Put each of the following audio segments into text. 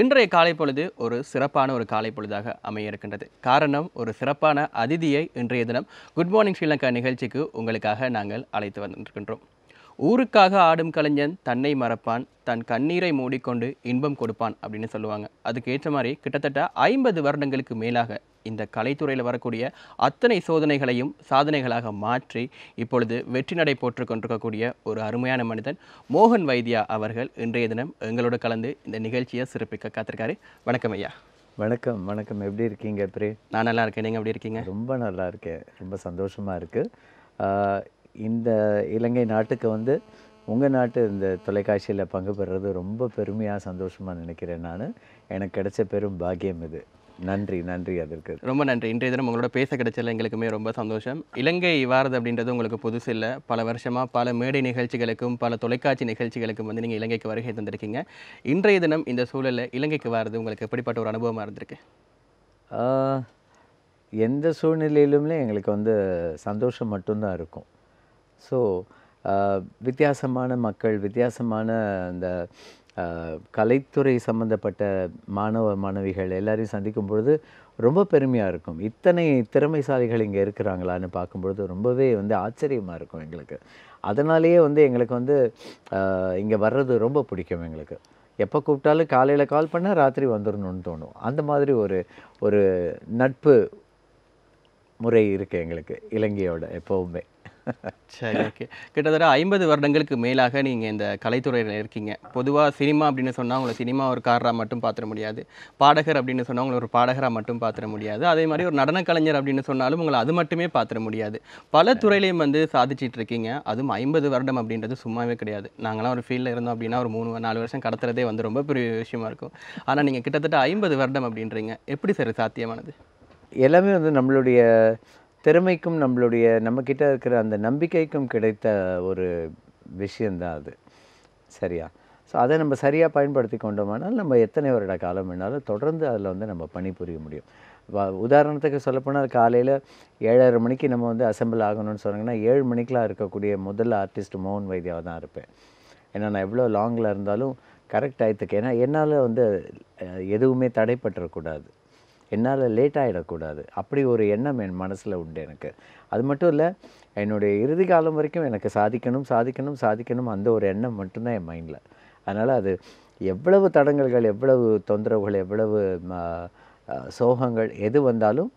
இன்றைய காலை பொழுது ஒரு சிறப்பான ஒரு காலை பொழுதாக அமைய இருக்கின்றது காரணம் ஒரு சிறப்பான அதிதியை இன்றைய தினம் குட் மார்னிங் ஸ்ரீலங்கா நிகழ்ச்சிக்கு உங்களுக்காக நாங்கள் அழைத்து வந்திருக்கின்றோம் ஊருக்காக ஆடும் கலைஞன் தன்னை மறப்பான் தன் கண்ணீரை மூடிக்கொண்டு இன்பம் கொடுப்பான் அப்படின்னு சொல்லுவாங்க அதுக்கு ஏற்ற மாதிரி கிட்டத்தட்ட ஐம்பது வருடங்களுக்கு மேலாக இந்த கலைத்துறையில் வரக்கூடிய அத்தனை சோதனைகளையும் சாதனைகளாக மாற்றி இப்பொழுது வெற்றி நடை போற்று கொண்டிருக்கக்கூடிய ஒரு அருமையான மனிதன் மோகன் வைத்தியா அவர்கள் இன்றைய தினம் எங்களோட கலந்து இந்த நிகழ்ச்சியை சிறப்பிக்க காத்திருக்காரு வணக்கம் ஐயா வணக்கம் வணக்கம் எப்படி இருக்கீங்க பிரே நான் நல்லா இருக்கேன் நீங்கள் எப்படி இருக்கீங்க ரொம்ப நல்லா இருக்கேன் ரொம்ப சந்தோஷமாக இருக்குது இந்த இலங்கை நாட்டுக்கு வந்து உங்கள் நாட்டு இந்த தொலைக்காட்சியில் பங்கு பெறுறது ரொம்ப பெருமையாக சந்தோஷமாக நினைக்கிறேன் நான் எனக்கு கிடைச்ச பெரும் பாக்கியம் இது நன்றி நன்றி அதற்கு ரொம்ப நன்றி இன்றைய தினம் உங்களோட பேச கிடைச்சல எங்களுக்குமே ரொம்ப சந்தோஷம் இலங்கை வாரது அப்படின்றது உங்களுக்கு புதுசு இல்லை பல வருஷமாக பல மேடை நிகழ்ச்சிகளுக்கும் பல தொலைக்காட்சி நிகழ்ச்சிகளுக்கும் வந்து நீங்கள் இலங்கைக்கு வருகை தந்திருக்கீங்க இன்றைய தினம் இந்த சூழலில் இலங்கைக்கு வாரது உங்களுக்கு எப்படிப்பட்ட ஒரு அனுபவமாக இருந்திருக்கு எந்த சூழ்நிலையிலுமே எங்களுக்கு வந்து சந்தோஷம் மட்டும்தான் இருக்கும் ஸோ வித்தியாசமான மக்கள் வித்தியாசமான அந்த கலைத்துறை சம்மந்தப்பட்ட மாணவ மாணவிகள் எல்லாரையும் சந்திக்கும் பொழுது ரொம்ப பெருமையாக இருக்கும் இத்தனை திறமைசாலிகள் இங்கே இருக்கிறாங்களான்னு பார்க்கும்பொழுது ரொம்பவே வந்து ஆச்சரியமாக இருக்கும் எங்களுக்கு அதனாலேயே வந்து எங்களுக்கு வந்து இங்கே வர்றது ரொம்ப பிடிக்கும் எங்களுக்கு எப்போ கூப்பிட்டாலும் காலையில் கால் பண்ணால் ராத்திரி வந்துடணும்னு தோணும் அந்த மாதிரி ஒரு ஒரு நட்பு முறை இருக்குது எங்களுக்கு இலங்கையோட எப்போவுமே சரி ஓகே கிட்டத்தட்ட ஐம்பது வருடங்களுக்கு மேலாக நீங்கள் இந்த கலைத்துறையில் இருக்கீங்க பொதுவாக சினிமா அப்படின்னு சொன்னால் உங்களை சினிமா ஒரு காரராக மட்டும் பார்த்துட முடியாது பாடகர் அப்படின்னு சொன்னால் உங்களை ஒரு பாடகராக மட்டும் பார்த்துட முடியாது அதே மாதிரி ஒரு நடன கலைஞர் அப்படின்னு சொன்னாலும் உங்களை அது மட்டுமே பார்த்துட முடியாது பல துறையிலையும் வந்து சாதிச்சிட்டு இருக்கீங்க அதுவும் ஐம்பது வருடம் அப்படின்றது சும்மாவே கிடையாது நாங்களாம் ஒரு ஃபீல்டில் இருந்தோம் அப்படின்னா ஒரு மூணு நாலு வருஷம் கடத்துறதே வந்து ரொம்ப பெரிய விஷயமா இருக்கும் ஆனால் நீங்கள் கிட்டத்தட்ட ஐம்பது வருடம் அப்படின்றீங்க எப்படி சார் சாத்தியமானது எல்லாமே வந்து நம்மளுடைய திறமைக்கும் நம்மளுடைய நம்மக்கிட்ட இருக்கிற அந்த நம்பிக்கைக்கும் கிடைத்த ஒரு விஷயந்தான் அது சரியா ஸோ அதை நம்ம சரியாக பயன்படுத்தி கொண்டோமானால் நம்ம எத்தனை வருட காலம் வேணாலும் தொடர்ந்து அதில் வந்து நம்ம பணிபுரிய முடியும் உதாரணத்துக்கு சொல்லப்போனால் காலையில் ஏழரை மணிக்கு நம்ம வந்து அசம்பிள் ஆகணும்னு சொன்னாங்கன்னா ஏழு மணிக்கெலாம் இருக்கக்கூடிய முதல் ஆர்டிஸ்ட் மோகன் வைத்தியாவை தான் இருப்பேன் ஏன்னா நான் எவ்வளோ லாங்கில் இருந்தாலும் கரெக்ட் ஆயிடுத்துக்கு ஏன்னா என்னால் வந்து எதுவுமே தடைப்பட்டுறக்கூடாது என்னால் லேட் ஆகிடக்கூடாது அப்படி ஒரு எண்ணம் என் மனசில் உண்டு எனக்கு அது மட்டும் இல்லை என்னுடைய இறுதி காலம் வரைக்கும் எனக்கு சாதிக்கணும் சாதிக்கணும் சாதிக்கணும் அந்த ஒரு எண்ணம் மட்டும்தான் என் மைண்டில் அதனால் அது எவ்வளவு தடங்கல்கள் எவ்வளவு தொந்தரவுகள் எவ்வளவு சோகங்கள் எது வந்தாலும்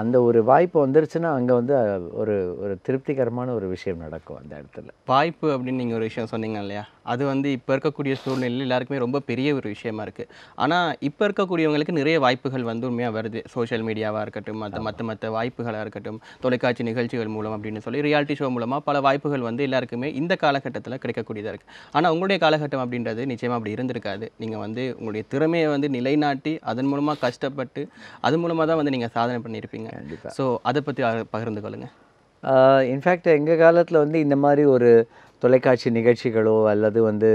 அந்த ஒரு வாய்ப்பு வந்துருச்சுன்னா அங்கே வந்து ஒரு ஒரு திருப்திகரமான ஒரு விஷயம் நடக்கும் அந்த இடத்துல வாய்ப்பு அப்படின்னு நீங்கள் ஒரு விஷயம் சொன்னீங்க இல்லையா அது வந்து இப்போ இருக்கக்கூடிய சூழ்நிலையில் எல்லாருக்குமே ரொம்ப பெரிய ஒரு விஷயமா இருக்குது ஆனால் இப்போ இருக்கக்கூடியவங்களுக்கு நிறைய வாய்ப்புகள் வந்து உண்மையாக வருது சோஷியல் மீடியாவாக இருக்கட்டும் மற்ற மற்ற மற்ற வாய்ப்புகளாக இருக்கட்டும் தொலைக்காட்சி நிகழ்ச்சிகள் மூலம் அப்படின்னு சொல்லி ரியாலிட்டி ஷோ மூலமாக பல வாய்ப்புகள் வந்து எல்லாருக்குமே இந்த காலகட்டத்தில் கிடைக்கக்கூடியதாக இருக்குது ஆனால் உங்களுடைய காலகட்டம் அப்படின்றது நிச்சயமாக அப்படி இருந்திருக்காது நீங்கள் வந்து உங்களுடைய திறமையை வந்து நிலைநாட்டி அதன் மூலமாக கஷ்டப்பட்டு அது மூலமாக தான் வந்து நீங்கள் சாதனை பண்ணியிருப்பீங்க இருப்பீங்க கண்டிப்பாக ஸோ அதை பற்றி பகிர்ந்து கொள்ளுங்கள் இன்ஃபேக்ட் எங்கள் காலத்தில் வந்து இந்த மாதிரி ஒரு தொலைக்காட்சி நிகழ்ச்சிகளோ அல்லது வந்து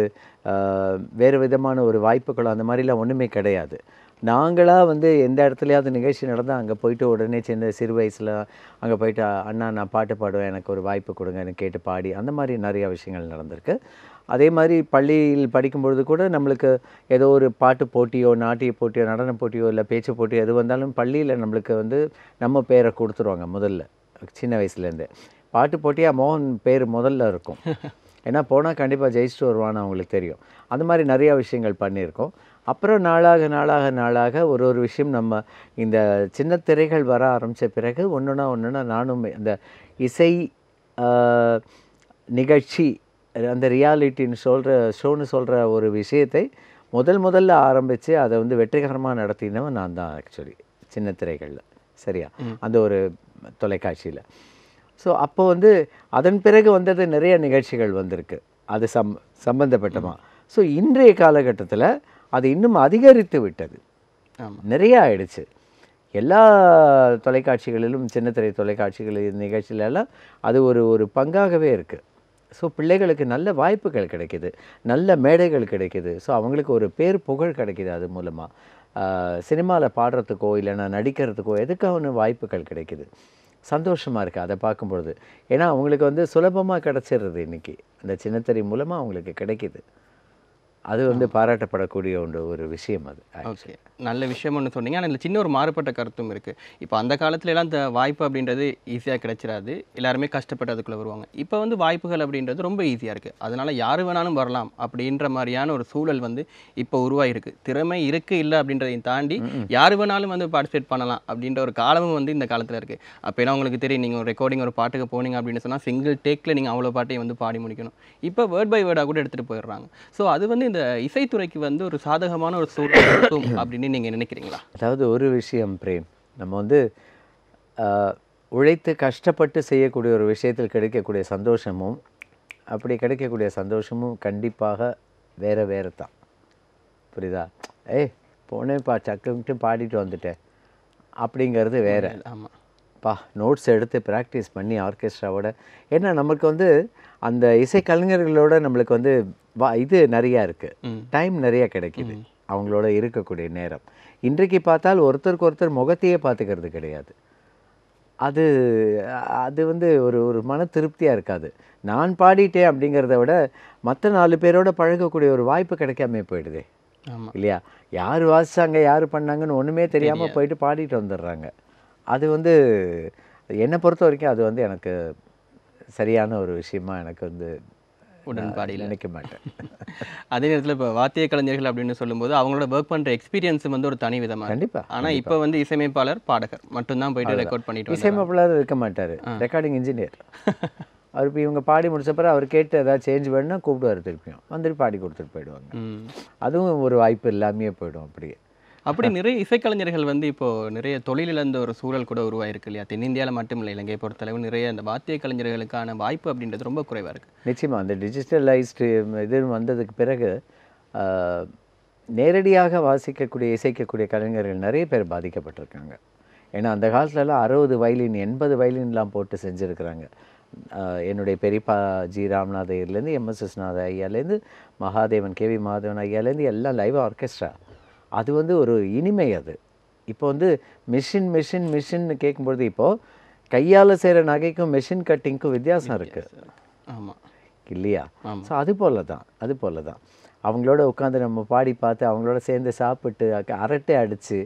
வேறு விதமான ஒரு வாய்ப்புகளோ அந்த மாதிரிலாம் ஒன்றுமே கிடையாது நாங்களாக வந்து எந்த இடத்துலையாவது நிகழ்ச்சி நடந்தால் அங்கே போயிட்டு உடனே சேர்ந்த சிறு வயசில் அங்கே போயிட்டு அண்ணா நான் பாட்டு பாடுவேன் எனக்கு ஒரு வாய்ப்பு கொடுங்க எனக்கு கேட்டு பாடி அந்த மாதிரி நிறையா விஷயங்கள் நடந்திருக்கு அதே மாதிரி பள்ளியில் படிக்கும்பொழுது கூட நம்மளுக்கு ஏதோ ஒரு பாட்டு போட்டியோ நாட்டிய போட்டியோ நடன போட்டியோ இல்லை பேச்சு போட்டியோ எது வந்தாலும் பள்ளியில் நம்மளுக்கு வந்து நம்ம பேரை கொடுத்துருவாங்க முதல்ல சின்ன வயசுலேருந்து பாட்டு போட்டியாக மோகன் பேர் முதல்ல இருக்கும் ஏன்னா போனால் கண்டிப்பாக ஜெயிச்சுட்டு வருவான்னு அவங்களுக்கு தெரியும் அந்த மாதிரி நிறையா விஷயங்கள் பண்ணியிருக்கோம் அப்புறம் நாளாக நாளாக நாளாக ஒரு ஒரு விஷயம் நம்ம இந்த சின்ன திரைகள் வர ஆரம்பித்த பிறகு ஒன்றுனா ஒன்றுனா நானும் இந்த இசை நிகழ்ச்சி அந்த ரியாலிட்டின்னு சொல்கிற ஷோன்னு சொல்கிற ஒரு விஷயத்தை முதல் முதல்ல ஆரம்பித்து அதை வந்து வெற்றிகரமாக நடத்தினவன் நான் தான் ஆக்சுவலி சின்ன திரைகளில் சரியா அந்த ஒரு தொலைக்காட்சியில் ஸோ அப்போ வந்து அதன் பிறகு வந்தது நிறைய நிகழ்ச்சிகள் வந்திருக்கு அது சம் சம்மந்தப்பட்டமாக ஸோ இன்றைய காலகட்டத்தில் அது இன்னும் அதிகரித்து விட்டது நிறைய ஆயிடுச்சு எல்லா தொலைக்காட்சிகளிலும் சின்னத்திரை தொலைக்காட்சிகள் நிகழ்ச்சியிலலாம் அது ஒரு ஒரு பங்காகவே இருக்குது ஸோ பிள்ளைகளுக்கு நல்ல வாய்ப்புகள் கிடைக்கிது நல்ல மேடைகள் கிடைக்கிது ஸோ அவங்களுக்கு ஒரு பேர் புகழ் கிடைக்கிது அது மூலமாக சினிமாவில் பாடுறதுக்கோ இல்லைன்னா நடிக்கிறதுக்கோ ஒன்று வாய்ப்புகள் கிடைக்கிது சந்தோஷமாக இருக்குது அதை பார்க்கும்பொழுது ஏன்னா அவங்களுக்கு வந்து சுலபமாக கிடச்சிடுறது இன்றைக்கி அந்த சின்னத்தறி மூலமாக அவங்களுக்கு கிடைக்கிது அது வந்து பாராட்டப்படக்கூடிய ஒன்று ஒரு விஷயம் அது ஓகே நல்ல விஷயம்னு சொன்னீங்க ஆனால் இதில் சின்ன ஒரு மாறுபட்ட கருத்தும் இருக்குது இப்போ அந்த காலத்துலலாம் இந்த வாய்ப்பு அப்படின்றது ஈஸியாக கிடைச்சிடாது எல்லாருமே கஷ்டப்பட்டு அதுக்குள்ளே வருவாங்க இப்போ வந்து வாய்ப்புகள் அப்படின்றது ரொம்ப ஈஸியாக இருக்குது அதனால் யார் வேணாலும் வரலாம் அப்படின்ற மாதிரியான ஒரு சூழல் வந்து இப்போ உருவாகிருக்கு திறமை இருக்குது இல்லை அப்படின்றதையும் தாண்டி யார் வேணாலும் வந்து பார்ட்டிசிபேட் பண்ணலாம் அப்படின்ற ஒரு காலமும் வந்து இந்த காலத்தில் இருக்குது அப்போ ஏன்னா உங்களுக்கு தெரியும் நீங்கள் ஒரு ரெக்கார்டிங் ஒரு பாட்டுக்கு போனீங்க அப்படின்னு சொன்னால் சிங்கிள் டேக்கில் நீங்கள் அவ்வளோ பாட்டையும் வந்து பாடி முடிக்கணும் இப்போ வேர்ட் பை வேர்டாக கூட எடுத்துகிட்டு போயிடுறாங்க ஸோ அது வந்து இந்த இசைத்துறைக்கு வந்து ஒரு சாதகமான ஒரு சூழல் அப்படின்னு அப்படின்னு நீங்கள் நினைக்கிறீங்களா அதாவது ஒரு விஷயம் பிரேம் நம்ம வந்து உழைத்து கஷ்டப்பட்டு செய்யக்கூடிய ஒரு விஷயத்தில் கிடைக்கக்கூடிய சந்தோஷமும் அப்படி கிடைக்கக்கூடிய சந்தோஷமும் கண்டிப்பாக வேறு வேறு தான் புரியுதா ஏய் போனேப்பா சக்குன்ட்டு பாடிட்டு வந்துட்டேன் அப்படிங்கிறது வேறு ஆமாம் பா நோட்ஸ் எடுத்து ப்ராக்டிஸ் பண்ணி ஆர்கெஸ்ட்ராவோட ஏன்னா நம்மளுக்கு வந்து அந்த இசை கலைஞர்களோட நம்மளுக்கு வந்து வா இது நிறையா இருக்குது டைம் நிறையா கிடைக்கிது அவங்களோட இருக்கக்கூடிய நேரம் இன்றைக்கு பார்த்தால் ஒருத்தருக்கு ஒருத்தர் முகத்தையே பார்த்துக்கிறது கிடையாது அது அது வந்து ஒரு ஒரு மன திருப்தியாக இருக்காது நான் பாடிட்டேன் அப்படிங்கிறத விட மற்ற நாலு பேரோட பழகக்கூடிய ஒரு வாய்ப்பு கிடைக்காம போயிடுதே இல்லையா யார் வாசிச்சாங்க யார் பண்ணாங்கன்னு ஒன்றுமே தெரியாமல் போயிட்டு பாடிட்டு வந்துடுறாங்க அது வந்து என்னை பொறுத்த வரைக்கும் அது வந்து எனக்கு சரியான ஒரு விஷயமா எனக்கு வந்து உடன்பாடியில் நினைக்க மாட்டேன் அதே நேரத்தில் இப்போ வாத்திய கலைஞர்கள் அப்படின்னு சொல்லும்போது அவங்களோட ஒர்க் பண்ணுற எக்ஸ்பீரியன்ஸ் வந்து ஒரு தனி விதமாக கண்டிப்பாக ஆனால் இப்போ வந்து இசையமைப்பாளர் பாடகர் மட்டும்தான் போயிட்டு ரெக்கார்ட் பண்ணிட்டு இசையமைப்பாளர் இருக்க மாட்டார் ரெக்கார்டிங் இன்ஜினியர் அவர் இப்போ இவங்க பாடி முடிச்ச அவர் கேட்டு ஏதாவது சேஞ்ச் வேணும்னா கூப்பிடுவார் திருப்பியும் வந்துட்டு பாடி கொடுத்துட்டு போயிடுவாங்க அதுவும் ஒரு வாய்ப்பு இல்லாமையே போயிடும் அப்படியே அப்படி நிறைய இசைக்கலைஞர்கள் வந்து இப்போ நிறைய தொழிலிழந்த ஒரு சூழல் கூட உருவாயிருக்கு இல்லையா தென்னிந்தியாவில் மட்டுமில்லை இலங்கை பொறுத்தளவு நிறைய அந்த வாத்திய கலைஞர்களுக்கான வாய்ப்பு அப்படின்றது ரொம்ப குறைவாக இருக்குது நிச்சயமாக அந்த டிஜிட்டலைஸ்டு இது வந்ததுக்கு பிறகு நேரடியாக வாசிக்கக்கூடிய இசைக்கக்கூடிய கலைஞர்கள் நிறைய பேர் பாதிக்கப்பட்டிருக்காங்க ஏன்னா அந்த காலத்துலலாம் அறுபது வயலின் எண்பது வயலின்லாம் போட்டு செஞ்சுருக்கிறாங்க என்னுடைய பெரியப்பா ஜி ராமநாத ஐயர்லேருந்து எம்எஸ் விஸ்வநாத ஐயாலேருந்து மகாதேவன் வி மகாதேவன் ஐயாலேருந்து எல்லாம் லைவ் ஆர்கெஸ்ட்ரா அது வந்து ஒரு இனிமை அது இப்போ வந்து மிஷின் மிஷின் மிஷின்னு கேட்கும்பொழுது இப்போது கையால் செய்கிற நகைக்கும் மிஷின் கட்டிங்க்கும் வித்தியாசம் இருக்குது ஆமாம் இல்லையா ஸோ அது போல தான் அது போல தான் அவங்களோட உட்காந்து நம்ம பாடி பார்த்து அவங்களோட சேர்ந்து சாப்பிட்டு அரட்டை அடித்து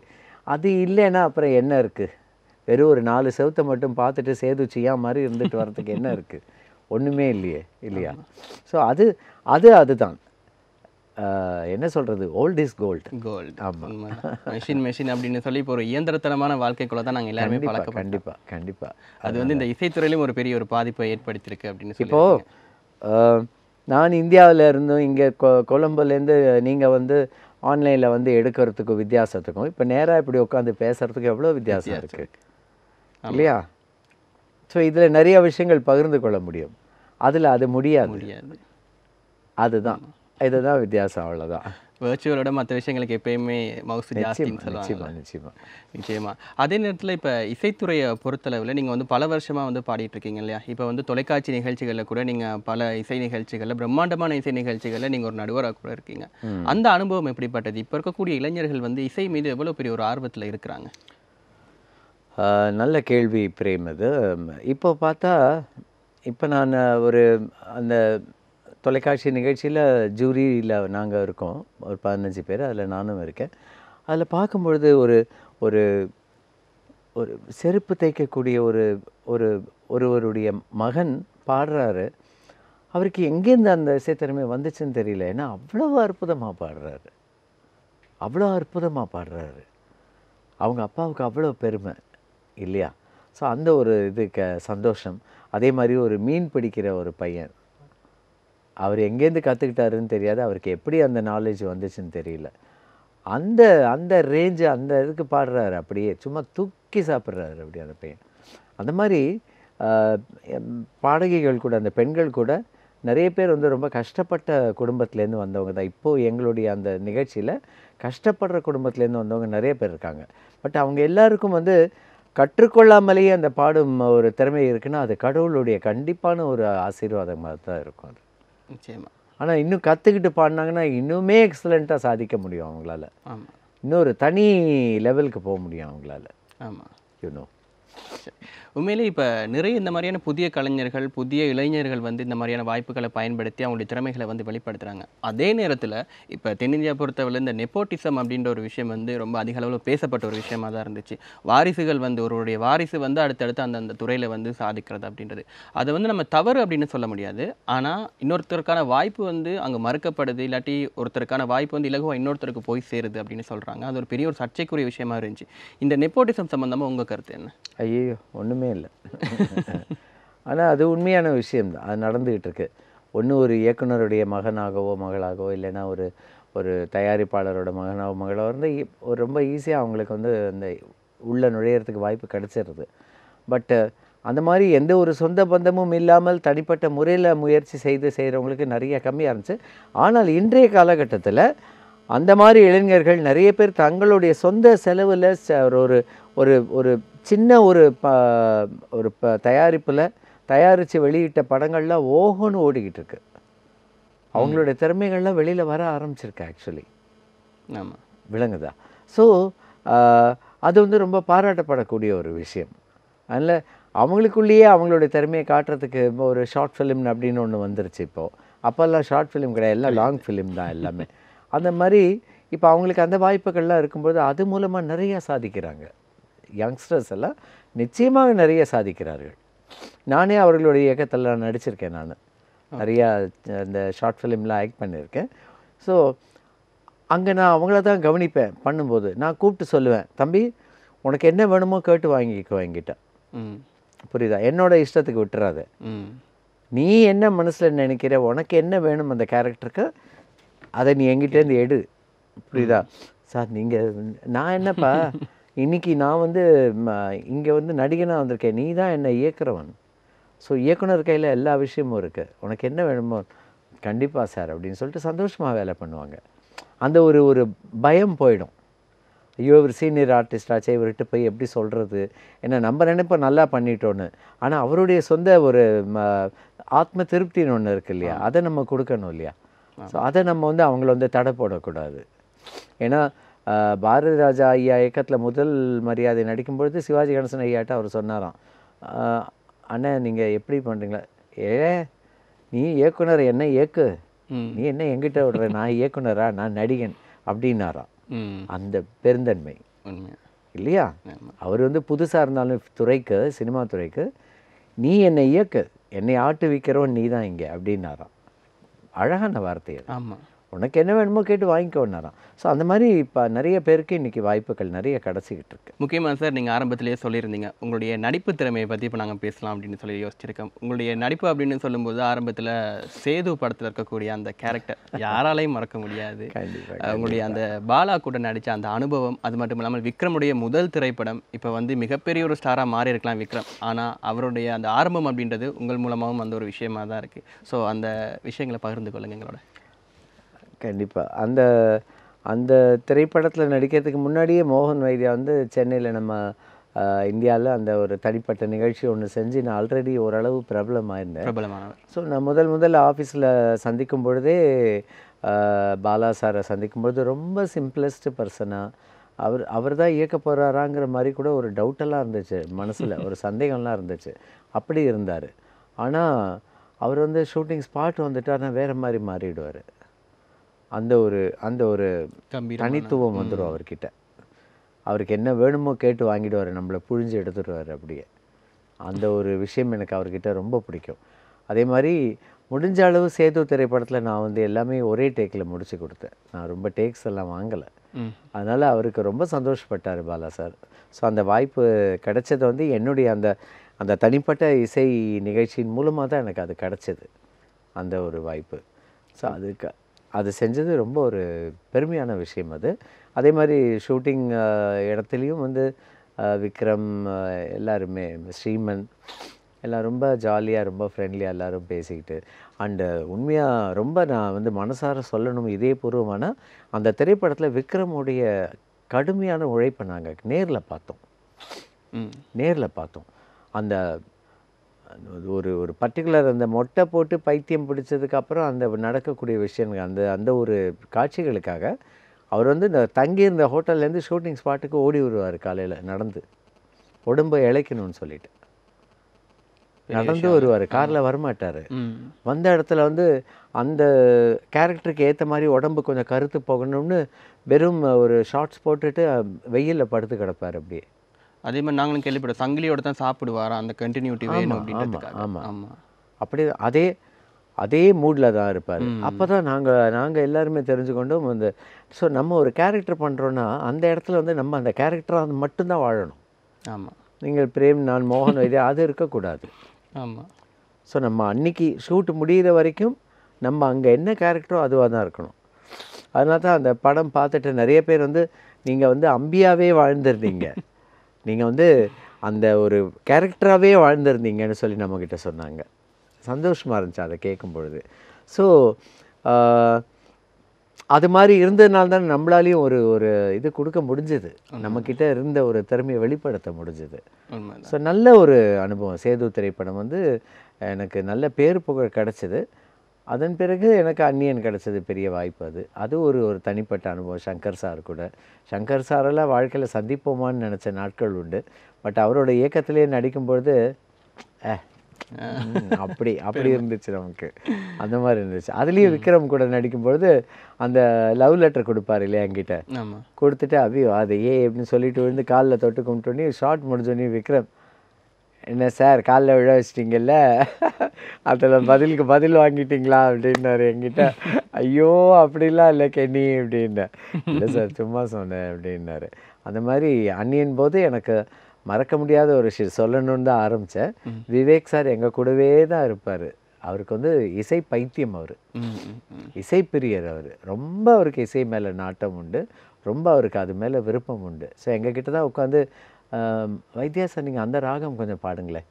அது இல்லைன்னா அப்புறம் என்ன இருக்குது வெறும் ஒரு நாலு செவத்தை மட்டும் பார்த்துட்டு சேது செய்யா மாதிரி இருந்துட்டு வர்றதுக்கு என்ன இருக்குது ஒன்றுமே இல்லையே இல்லையா ஸோ அது அது அதுதான் என்ன சொல்கிறது ஓல்ட் இஸ் கோல்டு கோல்டு ஆமாம் மெஷின் மெஷின் அப்படின்னு சொல்லி இப்போ ஒரு இயந்திரத்தனமான வாழ்க்கைக்குள்ள தான் நாங்கள் எல்லாருமே பார்க்க கண்டிப்பாக கண்டிப்பாக அது வந்து இந்த இசைத்துறையிலும் ஒரு பெரிய ஒரு பாதிப்பை ஏற்படுத்தியிருக்கு அப்படின்னு சொல்லி இப்போது நான் இந்தியாவில் இருந்தும் இங்கே கொ கொலம்புலேருந்து நீங்கள் வந்து ஆன்லைனில் வந்து எடுக்கிறதுக்கும் வித்தியாசத்துக்கும் இப்போ நேராக இப்படி உட்காந்து பேசுகிறதுக்கும் எவ்வளோ வித்தியாசம் இருக்குது இல்லையா ஸோ இதில் நிறைய விஷயங்கள் பகிர்ந்து கொள்ள முடியும் அதில் அது முடியாது அதுதான் இதுதான் வித்தியாசம் அவ்வளோதான் வேர்ச்சுவலோட மற்ற விஷயங்களுக்கு எப்பயுமே மவுஸ் நிச்சயமா நிச்சயமாக அதே நேரத்தில் இப்போ இசைத்துறையை பொறுத்தளவில் நீங்கள் வந்து பல வருஷமாக வந்து பாடிட்டு இருக்கீங்க இல்லையா இப்போ வந்து தொலைக்காட்சி நிகழ்ச்சிகளில் கூட நீங்கள் பல இசை நிகழ்ச்சிகளில் பிரம்மாண்டமான இசை நிகழ்ச்சிகளில் நீங்கள் ஒரு நடுவராக கூட இருக்கீங்க அந்த அனுபவம் எப்படிப்பட்டது இப்போ இருக்கக்கூடிய இளைஞர்கள் வந்து இசை மீது எவ்வளோ பெரிய ஒரு ஆர்வத்தில் இருக்கிறாங்க நல்ல கேள்வி பிரேம் இது இப்போ பார்த்தா இப்போ நான் ஒரு அந்த தொலைக்காட்சி நிகழ்ச்சியில் ஜூரியில் நாங்கள் இருக்கோம் ஒரு பதினஞ்சு பேர் அதில் நானும் இருக்கேன் அதில் பார்க்கும்பொழுது ஒரு ஒரு ஒரு செருப்பு தைக்கக்கூடிய ஒரு ஒரு ஒருவருடைய மகன் பாடுறாரு அவருக்கு எங்கேருந்து அந்த இசைத்திறமை வந்துச்சுன்னு தெரியல ஏன்னா அவ்வளோ அற்புதமாக பாடுறாரு அவ்வளோ அற்புதமாக பாடுறாரு அவங்க அப்பாவுக்கு அவ்வளோ பெருமை இல்லையா ஸோ அந்த ஒரு இது சந்தோஷம் அதே மாதிரி ஒரு மீன் பிடிக்கிற ஒரு பையன் அவர் எங்கேருந்து கற்றுக்கிட்டாருன்னு தெரியாது அவருக்கு எப்படி அந்த நாலேஜ் வந்துச்சுன்னு தெரியல அந்த அந்த ரேஞ்சு அந்த இதுக்கு பாடுறாரு அப்படியே சும்மா தூக்கி சாப்பிட்றாரு அப்படி அந்த பையன் அந்த மாதிரி பாடகிகள் கூட அந்த பெண்கள் கூட நிறைய பேர் வந்து ரொம்ப கஷ்டப்பட்ட குடும்பத்துலேருந்து வந்தவங்க தான் இப்போது எங்களுடைய அந்த நிகழ்ச்சியில் கஷ்டப்படுற குடும்பத்துலேருந்து வந்தவங்க நிறைய பேர் இருக்காங்க பட் அவங்க எல்லாருக்கும் வந்து கற்றுக்கொள்ளாமலேயே அந்த பாடும் ஒரு திறமை இருக்குன்னா அது கடவுளுடைய கண்டிப்பான ஒரு ஆசீர்வாதமாக தான் இருக்கும் அது நிச்சயமாக ஆனால் இன்னும் கற்றுக்கிட்டு பாடினாங்கன்னா இன்னுமே எக்ஸலண்ட்டாக சாதிக்க முடியும் அவங்களால இன்னொரு தனி லெவலுக்கு போக முடியும் அவங்களால ஆமாம் யூனோ உண்மையிலே இப்போ நிறைய இந்த மாதிரியான புதிய கலைஞர்கள் புதிய இளைஞர்கள் வந்து இந்த மாதிரியான வாய்ப்புகளை பயன்படுத்தி அவங்களுடைய திறமைகளை வந்து வெளிப்படுத்துகிறாங்க அதே நேரத்தில் இப்போ தென்னிந்தியா பொறுத்தவரை இந்த நெப்போட்டிசம் அப்படின்ற ஒரு விஷயம் வந்து ரொம்ப அதிக அளவில் பேசப்பட்ட ஒரு விஷயமாக தான் இருந்துச்சு வாரிசுகள் வந்து ஒருவருடைய வாரிசு வந்து அடுத்தடுத்து அந்தந்த துறையில் வந்து சாதிக்கிறது அப்படின்றது அதை வந்து நம்ம தவறு அப்படின்னு சொல்ல முடியாது ஆனால் இன்னொருத்தருக்கான வாய்ப்பு வந்து அங்கே மறுக்கப்படுது இல்லாட்டி ஒருத்தருக்கான வாய்ப்பு வந்து இலகுவாக இன்னொருத்தருக்கு போய் சேருது அப்படின்னு சொல்கிறாங்க அது ஒரு பெரிய ஒரு சர்ச்சைக்குரிய விஷயமா இருந்துச்சு இந்த நெப்போட்டிசம் சம்மந்தமாக உங்கள் கருத்து என்ன ஐயோ ஒன்றுமே இல்லை ஆனால் அது உண்மையான விஷயம்தான் அது நடந்துக்கிட்டு இருக்கு ஒன்று ஒரு இயக்குனருடைய மகனாகவோ மகளாகவோ இல்லைன்னா ஒரு ஒரு தயாரிப்பாளரோட மகனாகவோ மகளாக இருந்தால் ஒரு ரொம்ப ஈஸியாக அவங்களுக்கு வந்து அந்த உள்ளே நுழையிறதுக்கு வாய்ப்பு கிடச்சிடுது பட்டு அந்த மாதிரி எந்த ஒரு சொந்த பந்தமும் இல்லாமல் தனிப்பட்ட முறையில் முயற்சி செய்து செய்கிறவங்களுக்கு நிறைய கம்மியாக இருந்துச்சு ஆனால் இன்றைய காலகட்டத்தில் அந்த மாதிரி இளைஞர்கள் நிறைய பேர் தங்களுடைய சொந்த செலவில் ஒரு ஒரு ஒரு சின்ன ஒரு ப ஒரு ப தயாரிப்பில் தயாரித்து வெளியிட்ட படங்கள்லாம் ஓஹோன்னு ஓடிக்கிட்டு இருக்கு அவங்களுடைய திறமைகள்லாம் வெளியில் வர ஆரம்பிச்சிருக்கு ஆக்சுவலி ஆமாம் விலங்குதா ஸோ அது வந்து ரொம்ப பாராட்டப்படக்கூடிய ஒரு விஷயம் அதனால் அவங்களுக்குள்ளேயே அவங்களுடைய திறமையை காட்டுறதுக்கு ஒரு ஷார்ட் ஃபிலிம் அப்படின்னு ஒன்று வந்துருச்சு இப்போது அப்போல்லாம் ஷார்ட் ஃபிலிம் கிடையாது எல்லாம் லாங் ஃபிலிம் தான் எல்லாமே அந்த மாதிரி இப்போ அவங்களுக்கு அந்த வாய்ப்புகள்லாம் இருக்கும்போது அது மூலமாக நிறையா சாதிக்கிறாங்க யங்ஸ்டர்ஸ் எல்லாம் நிச்சயமாக நிறைய சாதிக்கிறார்கள் நானே அவர்களுடைய இயக்கத்தில் நான் நடிச்சிருக்கேன் நான் நிறையா இந்த ஷார்ட் ஃபிலிம்லாம் ஆக்ட் பண்ணியிருக்கேன் ஸோ அங்கே நான் அவங்கள தான் கவனிப்பேன் பண்ணும்போது நான் கூப்பிட்டு சொல்லுவேன் தம்பி உனக்கு என்ன வேணுமோ கேட்டு வாங்கிக்கோ என்கிட்ட புரியுதா என்னோடய இஷ்டத்துக்கு விட்டுறாது நீ என்ன மனசில் நினைக்கிற உனக்கு என்ன வேணும் அந்த கேரக்டருக்கு அதை நீ எங்கிட்டேருந்து எடு புரியுதா சார் நீங்கள் நான் என்னப்பா இன்றைக்கி நான் வந்து இங்கே வந்து நடிகனாக வந்திருக்கேன் நீ தான் என்னை இயக்குறவன் ஸோ இயக்குனர் கையில் எல்லா விஷயமும் இருக்குது உனக்கு என்ன வேணுமோ கண்டிப்பாக சார் அப்படின்னு சொல்லிட்டு சந்தோஷமாக வேலை பண்ணுவாங்க அந்த ஒரு ஒரு பயம் போயிடும் ஐயோ இவர் சீனியர் ஆர்டிஸ்டாச்சே இவர்கிட்ட போய் எப்படி சொல்கிறது என்ன நம்ம நினைப்போம் நல்லா பண்ணிட்டோன்னு ஆனால் அவருடைய சொந்த ஒரு ஆத்ம திருப்தின்னு ஒன்று இருக்குது இல்லையா அதை நம்ம கொடுக்கணும் இல்லையா ஸோ அதை நம்ம வந்து அவங்கள வந்து தடை போடக்கூடாது ஏன்னா பாரதி ராஜா ஐயா இயக்கத்தில் முதல் மரியாதை நடிக்கும் பொழுது சிவாஜி கணேசன் ஐயாட்ட அவர் சொன்னாராம் அண்ணன் நீங்கள் எப்படி பண்ணுறீங்களா ஏ நீ இயக்குனர் என்ன இயக்கு நீ என்ன எங்கிட்ட விடுற நான் இயக்குனரா நான் நடிகன் அப்படின்னாராம் அந்த பெருந்தன்மை இல்லையா அவர் வந்து புதுசாக இருந்தாலும் துறைக்கு சினிமா துறைக்கு நீ என்னை இயக்கு என்னை ஆட்டு விற்கிறோம் நீ தான் இங்கே அப்படின்னாராம் அழகான வார்த்தை ஆமாம் உனக்கு என்ன வேணுமோ கேட்டு வாங்கிக்கோன்னாராம் ஸோ அந்த மாதிரி இப்போ நிறைய பேருக்கு இன்றைக்கி வாய்ப்புகள் நிறைய கிடச்சிக்கிட்டு இருக்கு முக்கியமாக சார் நீங்கள் ஆரம்பத்திலேயே சொல்லியிருந்தீங்க உங்களுடைய நடிப்பு திறமையை பற்றி இப்போ நாங்கள் பேசலாம் அப்படின்னு சொல்லி யோசிச்சிருக்கோம் உங்களுடைய நடிப்பு அப்படின்னு சொல்லும்போது ஆரம்பத்தில் சேது படத்தில் இருக்கக்கூடிய அந்த கேரக்டர் யாராலையும் மறக்க முடியாது உங்களுடைய அந்த பாலா கூட நடித்த அந்த அனுபவம் அது மட்டும் இல்லாமல் விக்ரமுடைய முதல் திரைப்படம் இப்போ வந்து மிகப்பெரிய ஒரு ஸ்டாராக மாறி இருக்கலாம் விக்ரம் ஆனால் அவருடைய அந்த ஆரம்பம் அப்படின்றது உங்கள் மூலமாகவும் அந்த ஒரு விஷயமாக தான் இருக்குது ஸோ அந்த விஷயங்களை பகிர்ந்து கொள்ளுங்க எங்களோட கண்டிப்பாக அந்த அந்த திரைப்படத்தில் நடிக்கிறதுக்கு முன்னாடியே மோகன் வைத்தியா வந்து சென்னையில் நம்ம இந்தியாவில் அந்த ஒரு தனிப்பட்ட நிகழ்ச்சி ஒன்று செஞ்சு நான் ஆல்ரெடி ஓரளவு பிரபலமாக இருந்தேன் ஸோ நான் முதல் முதல் ஆஃபீஸில் சந்திக்கும் பொழுதே பாலா சாரை சந்திக்கும் பொழுது ரொம்ப சிம்பிளஸ்ட் பர்சனாக அவர் அவர் தான் இயக்க போகிறாராங்கிற மாதிரி கூட ஒரு டவுட்டெல்லாம் இருந்துச்சு மனசில் ஒரு சந்தேகம்லாம் இருந்துச்சு அப்படி இருந்தார் ஆனால் அவர் வந்து ஷூட்டிங் ஸ்பாட் வந்துட்டார்னா வேறு மாதிரி மாறிடுவார் அந்த ஒரு அந்த ஒரு தனித்துவம் வந்துடும் அவர்கிட்ட அவருக்கு என்ன வேணுமோ கேட்டு வாங்கிடுவார் நம்மளை புழிஞ்சு எடுத்துடுவார் அப்படியே அந்த ஒரு விஷயம் எனக்கு அவர்கிட்ட ரொம்ப பிடிக்கும் அதே மாதிரி முடிஞ்ச அளவு சேது திரைப்படத்தில் நான் வந்து எல்லாமே ஒரே டேக்கில் முடிச்சு கொடுத்தேன் நான் ரொம்ப டேக்ஸ் எல்லாம் வாங்கலை அதனால் அவருக்கு ரொம்ப சந்தோஷப்பட்டார் பாலா சார் ஸோ அந்த வாய்ப்பு கிடைச்சது வந்து என்னுடைய அந்த அந்த தனிப்பட்ட இசை நிகழ்ச்சியின் மூலமாக தான் எனக்கு அது கிடச்சிது அந்த ஒரு வாய்ப்பு ஸோ அதுக்கு அது செஞ்சது ரொம்ப ஒரு பெருமையான விஷயம் அது அதே மாதிரி ஷூட்டிங் இடத்துலையும் வந்து விக்ரம் எல்லாருமே ஸ்ரீமன் எல்லாம் ரொம்ப ஜாலியாக ரொம்ப ஃப்ரெண்ட்லியாக எல்லோரும் பேசிக்கிட்டு அண்டு உண்மையாக ரொம்ப நான் வந்து மனசார சொல்லணும் இதே பூர்வமான அந்த திரைப்படத்தில் விக்ரமுடைய கடுமையான உழைப்பை நாங்கள் நேரில் பார்த்தோம் நேரில் பார்த்தோம் அந்த ஒரு ஒரு பர்டிகுலர் அந்த மொட்டை போட்டு பைத்தியம் பிடிச்சதுக்கப்புறம் அந்த நடக்கக்கூடிய விஷயங்கள் அந்த அந்த ஒரு காட்சிகளுக்காக அவர் வந்து இந்த தங்கியிருந்த ஹோட்டல்லேருந்து ஷூட்டிங் ஸ்பாட்டுக்கு ஓடி வருவார் காலையில் நடந்து உடம்பை இழைக்கணும்னு சொல்லிட்டு நடந்து வருவார் காரில் வரமாட்டார் வந்த இடத்துல வந்து அந்த கேரக்டருக்கு ஏற்ற மாதிரி உடம்பு கொஞ்சம் கருத்து போகணும்னு வெறும் ஒரு ஷார்ட்ஸ் போட்டுட்டு வெயிலில் படுத்து கிடப்பார் அப்படியே அதே மாதிரி நாங்களும் கேள்விப்பட்டோம் சங்கிலியோட தான் சாப்பிடுவாரா அந்த கண்டினியூட்டி வேணும் அப்படின்றதுக்காக ஆமாம் ஆமாம் அப்படியே அதே அதே மூடில் தான் இருப்பார் அப்போ தான் நாங்கள் நாங்கள் எல்லாருமே தெரிஞ்சுக்கொண்டோம் அந்த ஸோ நம்ம ஒரு கேரக்டர் பண்ணுறோன்னா அந்த இடத்துல வந்து நம்ம அந்த கேரக்டராக மட்டும்தான் வாழணும் ஆமாம் நீங்கள் பிரேம் நான் மோகன் வைத்திய அது இருக்கக்கூடாது ஆமாம் ஸோ நம்ம அன்னைக்கு ஷூட் முடிகிற வரைக்கும் நம்ம அங்கே என்ன கேரக்டரோ அதுவாக தான் இருக்கணும் அதனால தான் அந்த படம் பார்த்துட்டு நிறைய பேர் வந்து நீங்கள் வந்து அம்பியாவே வாழ்ந்துருந்தீங்க நீங்கள் வந்து அந்த ஒரு கேரக்டராகவே வாழ்ந்திருந்தீங்கன்னு சொல்லி நம்மக்கிட்ட சொன்னாங்க சந்தோஷமாக இருந்துச்சு அதை கேட்கும் பொழுது ஸோ அது மாதிரி இருந்ததுனால தான் நம்மளாலையும் ஒரு ஒரு இது கொடுக்க முடிஞ்சது நம்மக்கிட்ட இருந்த ஒரு திறமையை வெளிப்படுத்த முடிஞ்சது ஸோ நல்ல ஒரு அனுபவம் சேது திரைப்படம் வந்து எனக்கு நல்ல பேர் புகழ் கிடச்சிது அதன் பிறகு எனக்கு அன்னியன் கிடச்சது பெரிய வாய்ப்பு அது அது ஒரு ஒரு தனிப்பட்ட அனுபவம் சங்கர் சார் கூட சங்கர் சாரெல்லாம் வாழ்க்கையில் சந்திப்போமான்னு நினச்ச நாட்கள் உண்டு பட் அவரோட இயக்கத்திலே நடிக்கும்பொழுது அப்படி அப்படி இருந்துச்சு நமக்கு அந்த மாதிரி இருந்துச்சு அதுலேயும் விக்ரம் கூட நடிக்கும்பொழுது அந்த லவ் லெட்டர் கொடுப்பார் இல்லையா என்கிட்ட கொடுத்துட்டு அபியோ அதையே அப்படின்னு சொல்லிட்டு விழுந்து காலில் தொட்டு கும்பிட்டோன்னே ஷார்ட் முடிஞ்சோடனே விக்ரம் என்ன சார் காலைல விழ வச்சிட்டிங்கல்ல அதில் பதிலுக்கு பதில் வாங்கிட்டீங்களா அப்படின்னாரு என்கிட்ட ஐயோ அப்படிலாம் இல்லை கெனி அப்படின்னேன் இல்லை சார் சும்மா சொன்னேன் அப்படின்னாரு அந்த மாதிரி அன்னியின் போது எனக்கு மறக்க முடியாத ஒரு விஷயம் சொல்லணும்னு தான் ஆரம்பித்தேன் விவேக் சார் எங்கள் கூடவே தான் இருப்பார் அவருக்கு வந்து இசை பைத்தியம் அவர் இசைப்பிரியர் அவர் ரொம்ப அவருக்கு இசை மேலே நாட்டம் உண்டு ரொம்ப அவருக்கு அது மேலே விருப்பம் உண்டு ஸோ எங்ககிட்ட தான் உட்காந்து வைத்தியா சார் நீங்கள் அந்த ராகம் கொஞ்சம் பாடுங்களேன்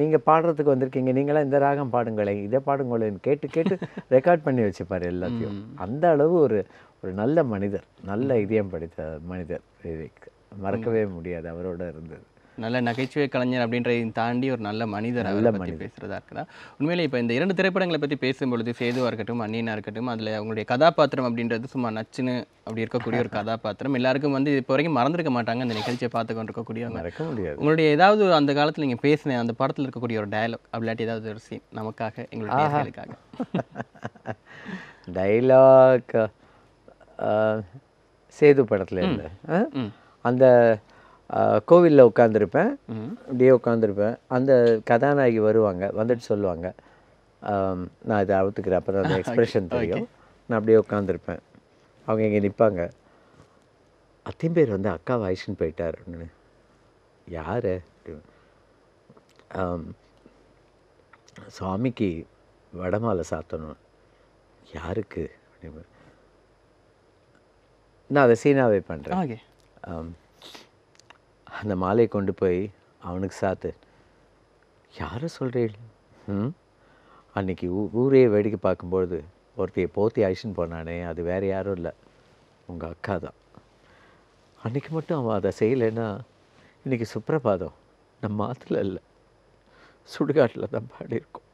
நீங்கள் பாடுறதுக்கு வந்திருக்கீங்க நீங்களாம் இந்த ராகம் பாடுங்களேன் இதை பாடுங்களேன்னு கேட்டு கேட்டு ரெக்கார்ட் பண்ணி வச்சுப்பார் எல்லாத்தையும் அந்த அளவு ஒரு ஒரு நல்ல மனிதர் நல்ல இதயம் படித்த மனிதர் விவேக் மறக்கவே முடியாது அவரோட இருந்தது நல்ல நகைச்சுவை கலைஞர் அப்படின்றதையும் தாண்டி ஒரு நல்ல மனிதர் அவரை பற்றி பேசுகிறதா இருக்குதா உண்மையிலே இப்போ இந்த இரண்டு திரைப்படங்களை பற்றி பேசும்பொழுது சேதுவாக இருக்கட்டும் அன்னியனாக இருக்கட்டும் அதில் அவங்களுடைய கதாபாத்திரம் அப்படின்றது சும்மா நச்சுன்னு அப்படி இருக்கக்கூடிய ஒரு கதாபாத்திரம் எல்லாருக்கும் வந்து இப்போ வரைக்கும் மறந்துருக்க மாட்டாங்க அந்த நிகழ்ச்சியை பார்த்து கொண்டு இருக்கக்கூடியவங்க இருக்க முடியாது உங்களுடைய ஏதாவது அந்த காலத்தில் நீங்கள் பேசின அந்த படத்தில் இருக்கக்கூடிய ஒரு டயலாக் அப்படிலாட்டி ஏதாவது ஒரு சீன் நமக்காக எங்களுக்காக டைலாக் சேது படத்தில் அந்த கோவிலில் உட்காந்துருப்பேன் இப்படியே உட்காந்துருப்பேன் அந்த கதாநாயகி வருவாங்க வந்துட்டு சொல்லுவாங்க நான் இதை அவுத்துக்கிறேன் அப்போ தான் அந்த எக்ஸ்ப்ரெஷன் தெரியும் நான் அப்படியே உட்காந்துருப்பேன் அவங்க இங்கே நிற்பாங்க அத்தையும் பேர் வந்து அக்கா வாய்ஸ்ன்னு போயிட்டார் அப்படின்னு யார் சுவாமிக்கு வடமாலை சாத்தணும் யாருக்கு அப்படின்னு நான் அதை சீனாவே பண்ணுறேன் அந்த மாலையை கொண்டு போய் அவனுக்கு சாத்து யாரை சொல்கிறீள் ம் அன்றைக்கி ஊ ஊரே வேடிக்கை பார்க்கும்பொழுது ஒருத்தையை போத்தி அழிச்சுன்னு போனானே அது வேறு யாரும் இல்லை உங்கள் அக்கா தான் அன்றைக்கி மட்டும் அவன் அதை செய்யலைன்னா இன்றைக்கி சுப்ரபாதம் நம்ம மாத்தில் இல்லை சுடுகாட்டில் தான் பாடியிருக்கோம்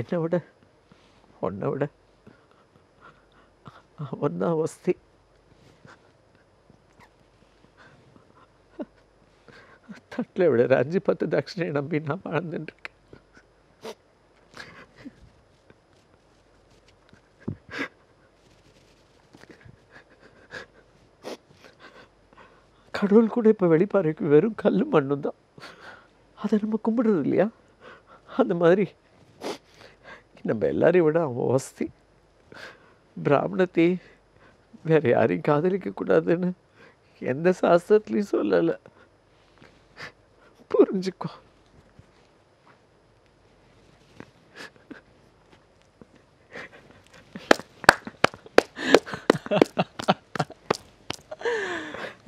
என்னை விட உன்னை விட அவன் தான் வஸ்தி தட்டில் விட அஞ்சு பத்து தட்சிணை நம்பி நான் வாழ்ந்துட்டுருக்கேன் கடவுள் கூட இப்போ வெளிப்பாறைக்கு வெறும் கல் மண்ணும் தான் அதை நம்ம கும்பிடுறது இல்லையா அந்த மாதிரி நம்ம எல்லாரையும் விட அவன் வசதி பிராமணத்தை வேறு யாரையும் காதலிக்கக்கூடாதுன்னு எந்த சாஸ்திரத்துலேயும் சொல்லலை புரிஞ்சுக்கோ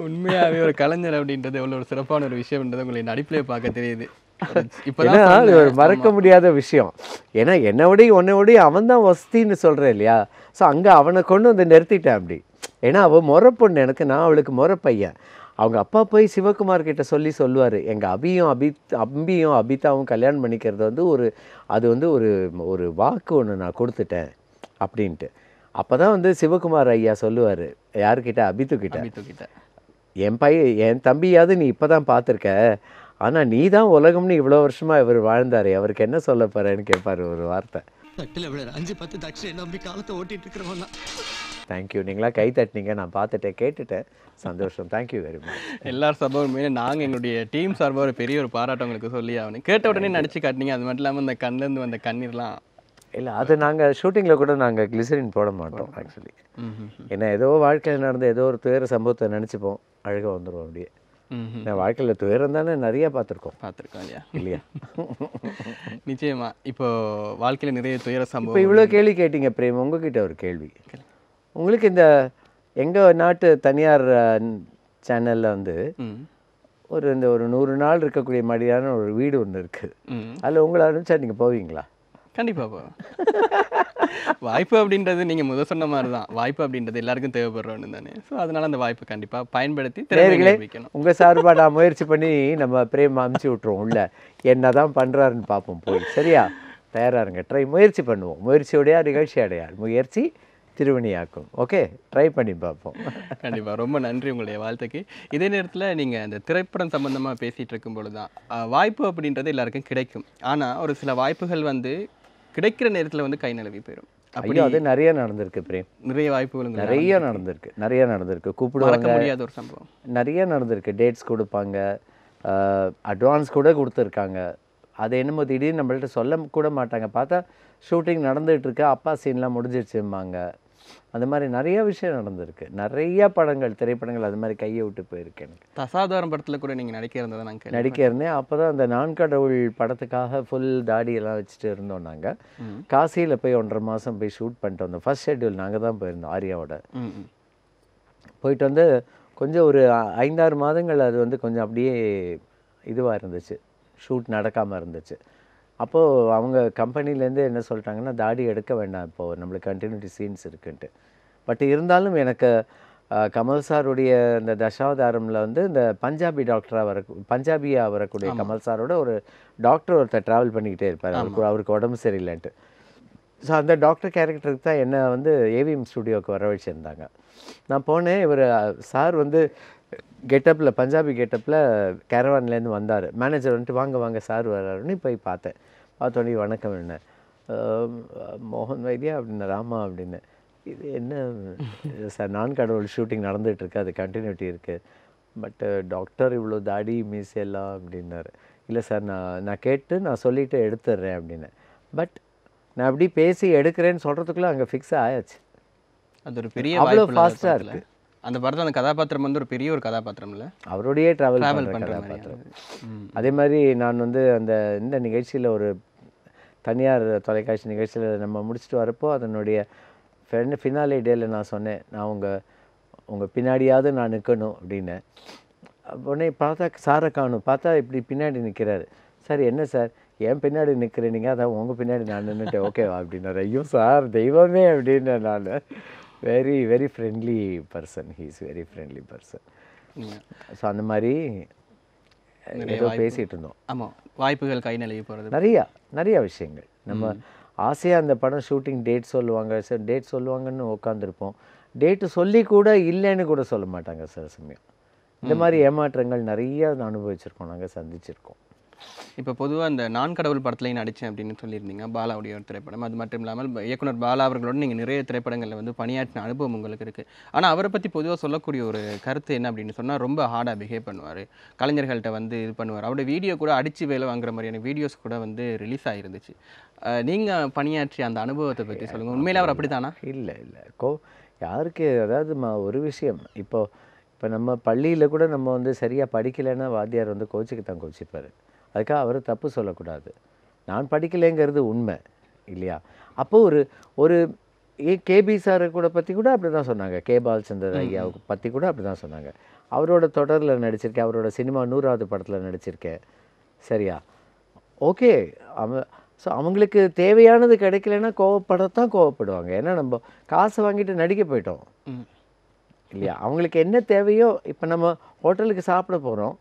உண்மையாகவே ஒரு கலைஞர் அப்படின்றது எவ்வளோ ஒரு சிறப்பான ஒரு விஷயம்ன்றது உங்களை நடிப்பிலே பார்க்க தெரியுது இப்போதான் ஒரு மறக்க முடியாத விஷயம் ஏன்னா என்னை விடையும் உன்னை விடையும் அவன் தான் வசதின்னு சொல்கிறேன் இல்லையா ஸோ அங்கே அவனை கொண்டு வந்து நிறுத்திட்டேன் அப்படி ஏன்னா அவள் முறை பொண்ணு எனக்கு நான் அவளுக்கு முறை பையன் அவங்க அப்பா போய் சிவகுமார் கிட்ட சொல்லி சொல்லுவார் எங்கள் அபியும் அபித் அம்பியும் அபிதாவும் கல்யாணம் பண்ணிக்கிறது வந்து ஒரு அது வந்து ஒரு ஒரு வாக்கு ஒன்று நான் கொடுத்துட்டேன் அப்படின்ட்டு அப்போ தான் வந்து சிவகுமார் ஐயா சொல்லுவார் யார்கிட்ட அபித்து கிட்ட கிட்ட என் பையன் என் தம்பியாவது நீ இப்போ தான் பார்த்துருக்க ஆனால் நீ தான் உலகம்னு இவ்வளோ வருஷமாக இவர் வாழ்ந்தார் அவருக்கு என்ன சொல்ல போகிறேன்னு கேட்பார் ஒரு வார்த்தை தட்டில் அஞ்சு பத்து தட்சிணை நம்பி காலத்தை ஓட்டிகிட்டு இருக்கிறவங்களாம் தேங்க்யூ நீங்களா கை தட்டினீங்க நான் பார்த்துட்டேன் கேட்டுட்டேன் சந்தோஷம் தேங்க்யூ வெரி மச் எல்லார் சம்பவமே நாங்கள் எங்களுடைய டீம் சார்பாக ஒரு பெரிய ஒரு பாராட்டம் உங்களுக்கு சொல்லி ஆகணும் கேட்ட உடனே நினச்சி காட்டினீங்க அது மட்டும் இல்லாமல் இந்த கண்ணிலேருந்து வந்த கண்ணீர்லாம் இல்லை அது நாங்கள் ஷூட்டிங்கில் கூட நாங்கள் கிளிசரின் போட மாட்டோம் ஆக்சுவலி ஏன்னா ஏதோ வாழ்க்கையில் நடந்த ஏதோ ஒரு துயர சம்பவத்தை நினச்சிப்போம் அழகாக வந்துடுவோம் அப்படியே நான் வாழ்க்கையில் துயரம் தானே நிறைய பார்த்துருக்கோம் பார்த்துருக்கோம் இல்லையா இல்லையா நிச்சயமா இப்போ வாழ்க்கையில் நிறைய துயர சம்பவம் இவ்வளோ கேள்வி கேட்டீங்க பிரேம் உங்ககிட்ட ஒரு கேள்வி உங்களுக்கு இந்த எங்கள் நாட்டு தனியார் சேனலில் வந்து ஒரு இந்த ஒரு நூறு நாள் இருக்கக்கூடிய மாதிரியான ஒரு வீடு ஒன்று இருக்குது அதில் உங்களை அனுப்பிச்சா நீங்கள் போவீங்களா கண்டிப்பாக வாய்ப்பு அப்படின்றது நீங்கள் முதல் சொன்ன மாதிரி தான் வாய்ப்பு அப்படின்றது எல்லாருக்கும் தேவைப்படுற ஒன்று தானே ஸோ அதனால் அந்த வாய்ப்பு கண்டிப்பாக பயன்படுத்தி நேர்களே உங்கள் சார்பாக நான் முயற்சி பண்ணி நம்ம பிரேம் அமைச்சு விட்ருவோம் உள்ள என்ன தான் பண்ணுறாருன்னு பார்ப்போம் போய் சரியா தயாராக இருங்க ட்ரை முயற்சி பண்ணுவோம் முயற்சியோடைய நிகழ்ச்சி அடையாள் முயற்சி திருவணியாக்கும் ஓகே ட்ரை பண்ணி பார்ப்போம் கண்டிப்பாக ரொம்ப நன்றி உங்களுடைய வாழ்த்துக்கு இதே நேரத்தில் நீங்கள் அந்த திரைப்படம் சம்மந்தமாக பேசிகிட்டு இருக்கும் பொழுது தான் வாய்ப்பு அப்படின்றது எல்லாருக்கும் கிடைக்கும் ஆனால் ஒரு சில வாய்ப்புகள் வந்து கிடைக்கிற நேரத்தில் வந்து கை நழுவி போயிடும் அப்படி அது நிறைய நடந்திருக்கு பிரேம் நிறைய வாய்ப்புகள் நிறைய நடந்திருக்கு நிறைய நடந்திருக்கு கூப்பிடுவாங்க முடியாத ஒரு சம்பவம் நிறைய நடந்திருக்கு டேட்ஸ் கொடுப்பாங்க அட்வான்ஸ் கூட கொடுத்துருக்காங்க அது என்னமோ திடீர்னு நம்மள்கிட்ட சொல்ல கூட மாட்டாங்க பார்த்தா ஷூட்டிங் நடந்துகிட்ருக்கு அப்பா சீன்லாம் முடிஞ்சிருச்சும்பாங்க அந்த மாதிரி நிறைய விஷயம் நடந்திருக்கு நிறைய படங்கள் திரைப்படங்கள் அது மாதிரி கையை விட்டு போயிருக்கு எனக்கு தசாதாரம் படத்தில் கூட நீங்கள் நடிக்க இருந்தது நாங்கள் நடிக்க இருந்தேன் அப்போ தான் அந்த கடவுள் படத்துக்காக ஃபுல் தாடியெல்லாம் வச்சுட்டு இருந்தோம் நாங்கள் காசியில் போய் ஒன்றரை மாதம் போய் ஷூட் பண்ணிட்டு வந்தோம் ஃபர்ஸ்ட் ஷெட்யூல் நாங்கள் தான் போயிருந்தோம் ஆர்யாவோட போயிட்டு வந்து கொஞ்சம் ஒரு ஐந்தாறு மாதங்கள் அது வந்து கொஞ்சம் அப்படியே இதுவாக இருந்துச்சு ஷூட் நடக்காமல் இருந்துச்சு அப்போது அவங்க கம்பெனிலேருந்து என்ன சொல்லிட்டாங்கன்னா தாடி எடுக்க வேண்டாம் இப்போது நம்மளுக்கு கண்டினியூட்டி சீன்ஸ் இருக்குன்ட்டு பட் இருந்தாலும் எனக்கு கமல் சாருடைய இந்த தசாவதாரமில் வந்து இந்த பஞ்சாபி டாக்டராக வர பஞ்சாபியாக வரக்கூடிய கமல் சாரோட ஒரு டாக்டர் ஒருத்தர் ட்ராவல் பண்ணிக்கிட்டே இருப்பார் அவருக்கு அவருக்கு உடம்பு சரியில்லைன்ட்டு ஸோ அந்த டாக்டர் கேரக்டருக்கு தான் என்னை வந்து ஏவிஎம் ஸ்டுடியோவுக்கு வர வச்சுருந்தாங்க நான் போனேன் இவர் சார் வந்து கெட்டப்பில் பஞ்சாபி கெட்டப்பில் கேரவான்லேருந்து வந்தார் மேனேஜர் வந்துட்டு வாங்க வாங்க சார் வர்றாருன்னு போய் பார்த்தேன் பார்த்தோடனே வணக்கம் என்ன மோகன் வைத்தியா அப்படின்னு ராமா அப்படின்னு இது என்ன சார் நான் கடவுள் ஷூட்டிங் நடந்துகிட்ருக்கு அது கண்டினியூட்டி இருக்குது பட்டு டாக்டர் இவ்வளோ தாடி மிஸ் எல்லாம் அப்படின்னாரு இல்லை சார் நான் நான் கேட்டு நான் சொல்லிவிட்டு எடுத்துடுறேன் அப்படின்னு பட் நான் அப்படி பேசி எடுக்கிறேன்னு சொல்கிறதுக்குள்ளே அங்கே ஃபிக்ஸ் ஆயாச்சு அது ஒரு பெரிய அவ்வளோ ஃபாஸ்ட்டாக இருக்குது அந்த படத்தில் அந்த கதாபாத்திரம் வந்து ஒரு பெரிய ஒரு கதாபாத்திரம் இல்லை அவருடைய ட்ராவல் ட்ராவல் பண்ணுற கதாபாத்திரம் அதே மாதிரி நான் வந்து அந்த இந்த நிகழ்ச்சியில் ஒரு தனியார் தொலைக்காட்சி நிகழ்ச்சியில் நம்ம முடிச்சுட்டு வரப்போ அதனுடைய ஃப்ரெண்டு ஃபினாலே டேயில் நான் சொன்னேன் நான் உங்கள் உங்கள் பின்னாடியாவது நான் நிற்கணும் அப்படின்னு உடனே பார்த்தா சாரை காணும் பார்த்தா இப்படி பின்னாடி நிற்கிறாரு சார் என்ன சார் என் பின்னாடி நிற்கிறீங்க அதான் உங்கள் பின்னாடி நான் நின்றுட்டேன் ஓகேவா அப்படின்னாரு ஐயோ சார் தெய்வமே அப்படின்னு நான் very very friendly person he is very friendly person so அந்த மாதிரி ஏதோ பேசிகிட்டு இருந்தோம் ஆமாம் வாய்ப்புகள் கை நிலைய போகிறது நிறையா நிறையா விஷயங்கள் நம்ம ஆசையாக அந்த படம் ஷூட்டிங் டேட் சொல்லுவாங்க சார் டேட் சொல்லுவாங்கன்னு உட்காந்துருப்போம் டேட்டு சொல்லி கூட இல்லைன்னு கூட சொல்ல மாட்டாங்க சில சமயம் இந்த மாதிரி ஏமாற்றங்கள் நிறையா அனுபவிச்சிருக்கோம் நாங்கள் சந்திச்சிருக்கோம் இப்போ பொதுவாக அந்த நான் கடவுள் படத்துலையும் நடித்தேன் அப்படின்னு சொல்லியிருந்தீங்க பாலாவுடைய ஒரு திரைப்படம் அது மட்டும் இல்லாமல் இயக்குனர் பாலா அவர்களோடு நீங்கள் நிறைய திரைப்படங்களில் வந்து பணியாற்றின அனுபவம் உங்களுக்கு இருக்குது ஆனால் அவரை பற்றி பொதுவாக சொல்லக்கூடிய ஒரு கருத்து என்ன அப்படின்னு சொன்னால் ரொம்ப ஹார்டாக பிஹேவ் பண்ணுவார் கலைஞர்கள்ட்ட வந்து இது பண்ணுவார் அவருடைய வீடியோ கூட அடித்து வேலை வாங்குற மாதிரியான வீடியோஸ் கூட வந்து ரிலீஸ் ஆகிருந்துச்சு நீங்கள் பணியாற்றிய அந்த அனுபவத்தை பற்றி சொல்லுங்கள் உண்மையில் அவர் அப்படி தானா இல்லை இல்லை கோ யாருக்கு அதாவது ஒரு விஷயம் இப்போது இப்போ நம்ம பள்ளியில் கூட நம்ம வந்து சரியாக படிக்கலைன்னா வாத்தியார் வந்து கோச்சுக்கு தான் கோச்சிப்பார் அதுக்காக அவர் தப்பு சொல்லக்கூடாது நான் படிக்கலைங்கிறது உண்மை இல்லையா அப்போது ஒரு ஒரு ஏ கேபி சாரை கூட பற்றி கூட அப்படி தான் சொன்னாங்க கே பாலச்சந்தர் ஐயாவுக்கு பற்றி கூட அப்படி தான் சொன்னாங்க அவரோட தொடரில் நடிச்சிருக்கேன் அவரோட சினிமா நூறாவது படத்தில் நடிச்சிருக்கேன் சரியா ஓகே அவன் ஸோ அவங்களுக்கு தேவையானது கிடைக்கலன்னா கோவப்படத்தான் கோவப்படுவாங்க ஏன்னா நம்ம காசை வாங்கிட்டு நடிக்க போயிட்டோம் இல்லையா அவங்களுக்கு என்ன தேவையோ இப்போ நம்ம ஹோட்டலுக்கு சாப்பிட போகிறோம்